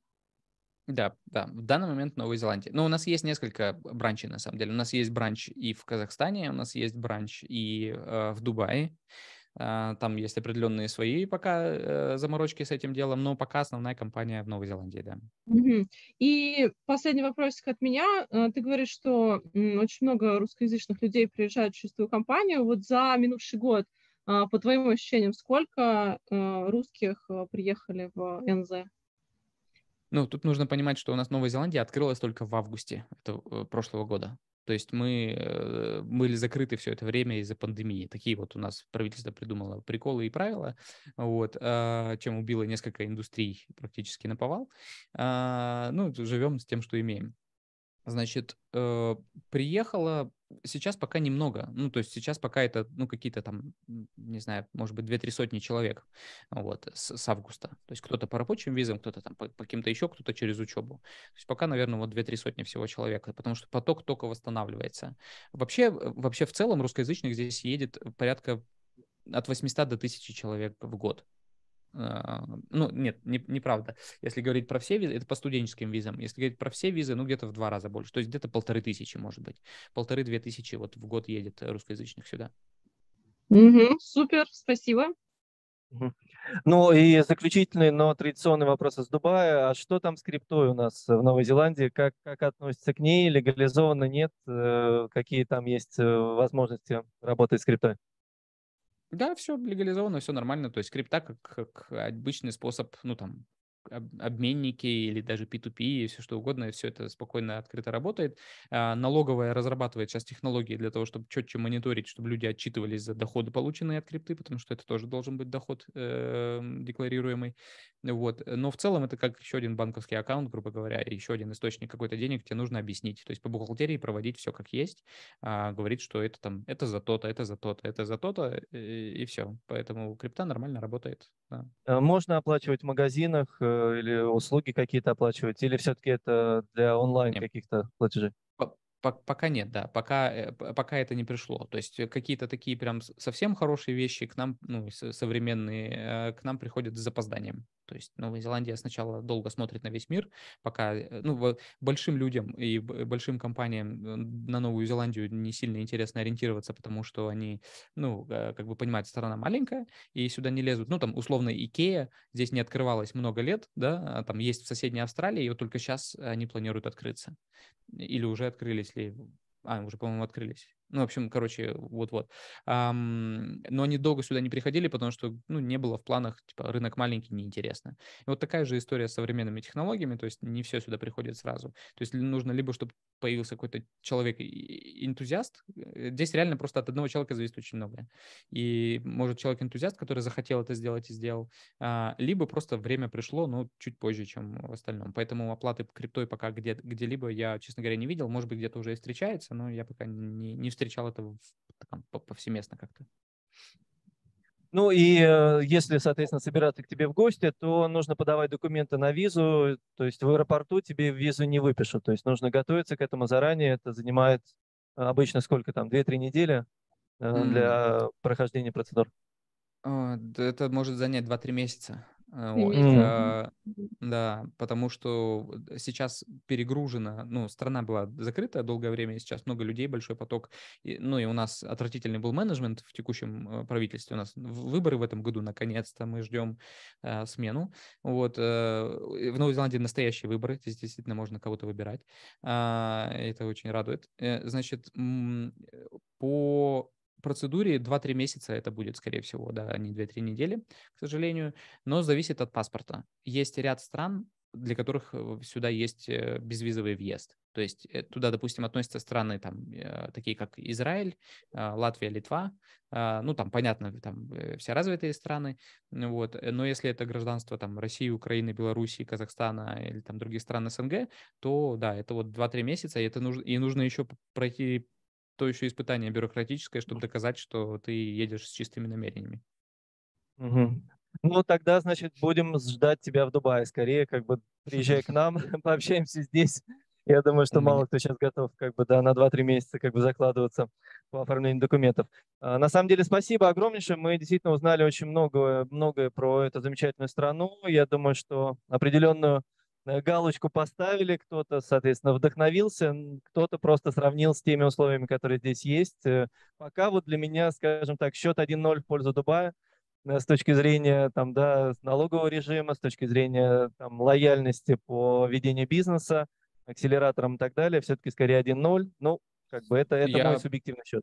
Да, да, в данный момент в Новой Зеландии. Но ну, у нас есть несколько э, бранчей, на самом деле. У нас есть бранч и в Казахстане, у нас есть бранч и э, в Дубае. А, там есть определенные свои пока э, заморочки с этим делом, но пока основная компания в Новой Зеландии, да. И последний вопросик от меня. Э, ты говоришь, что очень много русскоязычных людей приезжают через твою компанию. Вот за минувший год – а по твоим ощущениям, сколько э, русских э, приехали в НЗ? Ну, тут нужно понимать, что у нас Новая Зеландия открылась только в августе этого, э, прошлого года. То есть мы были закрыты все это время из-за пандемии. Такие вот у нас правительство придумало приколы и правила, вот, а, чем убило несколько индустрий практически наповал. А, ну, живем с тем, что имеем. Значит, э, приехала сейчас пока немного. Ну, то есть сейчас пока это, ну, какие-то там, не знаю, может быть, две-три сотни человек вот с, с августа. То есть кто-то по рабочим визам, кто-то там по, по каким-то еще, кто-то через учебу. То есть пока, наверное, вот две-три сотни всего человека, потому что поток только восстанавливается. Вообще, э, вообще в целом русскоязычных здесь едет порядка от 800 до 1000 человек в год. А, ну, нет, не, неправда. Если говорить про все визы, это по студенческим визам. Если говорить про все визы, ну, где-то в два раза больше. То есть где-то полторы тысячи, может быть. Полторы-две тысячи вот в год едет русскоязычных сюда. Угу, супер, спасибо. Ну и заключительный, но традиционный вопрос из Дубая. А что там с криптой у нас в Новой Зеландии? Как, как относится к ней? Легализовано, нет? Э, какие там есть э, возможности работать с криптой? Да, все легализовано, все нормально. То есть крипта как, как обычный способ, ну там, обменники или даже P2P и все что угодно, и все это спокойно, открыто работает. А, налоговая разрабатывает сейчас технологии для того, чтобы четче мониторить, чтобы люди отчитывались за доходы, полученные от крипты, потому что это тоже должен быть доход э, декларируемый. Вот. Э, но в целом это как еще один банковский аккаунт, грубо говоря, еще один источник какой-то денег, тебе нужно объяснить. То есть по бухгалтерии проводить все как есть, а, говорить, что это там, это за то-то, это за то-то, это за то-то, и, все. Поэтому крипта нормально работает. Да. А можно оплачивать в магазинах э, или услуги какие-то оплачивать, или все-таки это для онлайн Нет. каких-то платежей? Пока нет, да, пока, э, пока это не пришло. То есть какие-то такие прям совсем хорошие вещи к нам, ну, современные, к нам приходят с запозданием. То есть Новая Зеландия сначала долго смотрит на весь мир, пока э, ну, большим людям и э, большим компаниям э, на Новую Зеландию не сильно интересно ориентироваться, потому что они, ну, как бы понимают, страна маленькая, и сюда не лезут. Ну, там, условно, Икея здесь не открывалась много лет, да, а там есть в соседней Австралии, и вот только сейчас они планируют открыться. Или уже открылись, ли... А, уже, по-моему, открылись. Ну, в общем, короче, вот-вот. но они долго сюда не приходили, потому что ну, не было в планах, типа, рынок маленький, неинтересно. И вот такая же история с современными технологиями, то есть не все сюда приходит сразу. То есть нужно либо, чтобы появился какой-то человек-энтузиаст. Э, здесь реально просто от одного человека зависит очень многое. И может человек-энтузиаст, который захотел это сделать и сделал, а, либо просто время пришло, ну, чуть позже, чем в остальном. Поэтому оплаты криптой пока где- где-либо я, честно говоря, не видел. Может быть, где-то уже и встречается, но я пока не, не встречал встречал это в, там, повсеместно как-то. Ну и э, если, соответственно, собираться к тебе в гости, то нужно подавать документы на визу, то есть в аэропорту тебе визу не выпишут, то есть нужно готовиться к этому заранее, это занимает э, обычно сколько там, 2-3 недели э, для mm. прохождения процедур? А, это может занять 2-3 месяца. Э, вот. Mm-hmm. Да, потому что сейчас перегружена, ну, страна была закрыта долгое время, сейчас много людей, большой поток. И, ну, и у нас отвратительный был менеджмент в текущем э, правительстве. У нас выборы в этом году, наконец-то, мы ждем э, смену. Вот. Э, в Новой Зеландии настоящие выборы, здесь действительно можно кого-то выбирать. Э, это очень радует. значит, по процедуре 2-3 месяца это будет, скорее всего, да, а не 2-3 недели, к сожалению, но зависит от паспорта. Есть ряд стран, для которых э, сюда есть э, безвизовый въезд. То есть э, туда, допустим, относятся страны, там, такие как Израиль, Латвия, Литва, ну, там, понятно, там, все развитые страны, вот, но если это гражданство, там, России, Украины, Белоруссии, Казахстана или, там, других стран СНГ, то, да, это вот 2-3 месяца, и это нужно, и нужно еще пройти то еще испытание бюрократическое, чтобы доказать, что ты едешь с чистыми намерениями. Угу. Ну, тогда, значит, будем ждать тебя в Дубае. Скорее, как бы приезжай к нам, пообщаемся здесь. Я думаю, что мало кто сейчас готов как бы да, на 2-3 месяца как бы закладываться по оформлению документов. А, на самом деле, спасибо огромнейшее. Мы действительно узнали очень много, многое про эту замечательную страну. Я думаю, что определенную Э, галочку поставили, кто-то, соответственно, вдохновился, кто-то просто сравнил с теми условиями, которые здесь есть. Э, пока вот для меня, скажем так, счет 1-0 в пользу Дубая э, с точки зрения там, да, налогового режима, с точки зрения там, лояльности по ведению бизнеса, акселератором и так далее, все-таки скорее 1-0. Ну, как бы это, это Я мой субъективный счет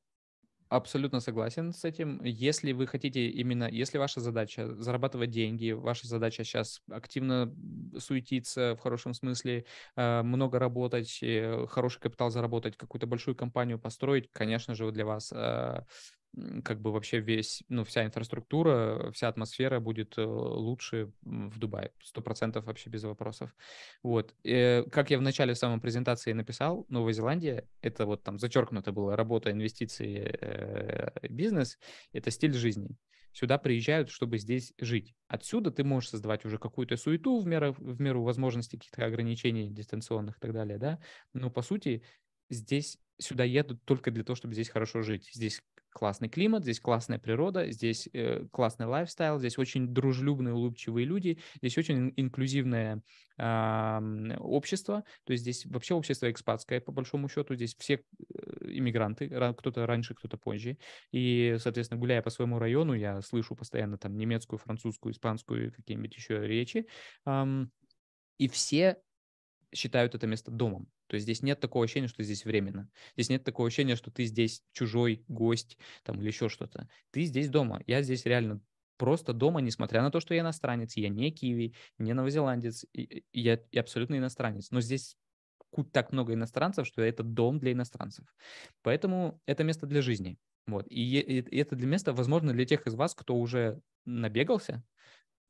абсолютно согласен с этим. Если вы хотите именно, если ваша задача зарабатывать деньги, ваша задача сейчас активно суетиться в хорошем смысле, э, много работать, э, хороший капитал заработать, какую-то большую компанию построить, конечно же, для вас э, как бы вообще весь, ну, вся инфраструктура, вся атмосфера будет э, лучше в Дубае. Сто процентов вообще без вопросов. Вот. И, э, как я в начале самой презентации написал, Новая Зеландия — это вот там зачеркнуто было работа, инвестиции, э, бизнес — это стиль жизни. Сюда приезжают, чтобы здесь жить. Отсюда ты можешь создавать уже какую-то суету в меру, в меру возможностей каких-то ограничений дистанционных и так далее, да. Но, по сути, здесь сюда едут только для того, чтобы здесь хорошо жить. Здесь классный климат, здесь классная природа, здесь э, классный лайфстайл, здесь очень дружелюбные, улыбчивые люди, здесь очень инклюзивное э, общество, то есть здесь вообще общество экспатское, по большому счету, здесь все э, иммигранты, кто-то раньше, кто-то позже, и, соответственно, гуляя по своему району, я слышу постоянно там немецкую, французскую, испанскую, какие-нибудь еще речи, э, и все считают это место домом. То есть здесь нет такого ощущения, что здесь временно. Здесь нет такого ощущения, что ты здесь чужой гость там, или еще что-то. Ты здесь дома. Я здесь реально просто дома, несмотря на то, что я иностранец. Я не киви, не новозеландец. Я, я абсолютно иностранец. Но здесь так много иностранцев, что это дом для иностранцев. Поэтому это место для жизни. Вот. И, и, и это для места, возможно, для тех из вас, кто уже набегался,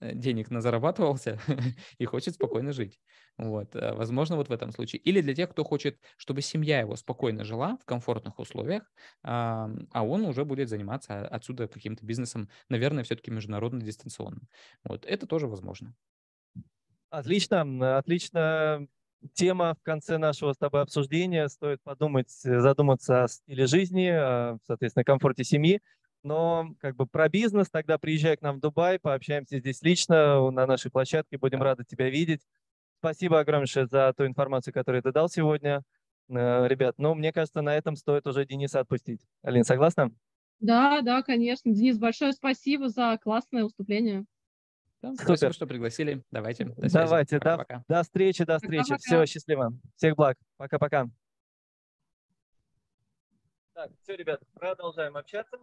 Э, денег назарабатывался и хочет спокойно жить. Вот, э, возможно, вот в этом случае. Или для тех, кто хочет, чтобы семья его спокойно жила в комфортных условиях, а он уже будет заниматься отсюда каким-то бизнесом, наверное, все-таки международно дистанционным. Вот, это тоже возможно. Отлично, отлично. Тема в конце нашего с тобой обсуждения. Стоит подумать, задуматься о стиле жизни, соответственно, комфорте семьи но как бы про бизнес, тогда приезжай к нам в Дубай, пообщаемся здесь лично, на нашей площадке, будем рады тебя видеть. Спасибо огромнейшее за ту информацию, которую ты дал сегодня. Э, ребят, ну, мне кажется, на этом стоит уже Дениса отпустить. Алин, согласна? Да, да, конечно. Денис, большое спасибо за классное выступление. Супер. Спасибо, что пригласили. Давайте. До связи. Давайте. Пока, до, пока. до встречи, до встречи. Пока, пока. Все, счастливо. Всех благ. Пока-пока. Так, все, ребят, продолжаем общаться.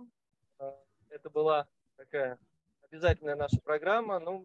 Э, это была такая обязательная наша программа. Ну,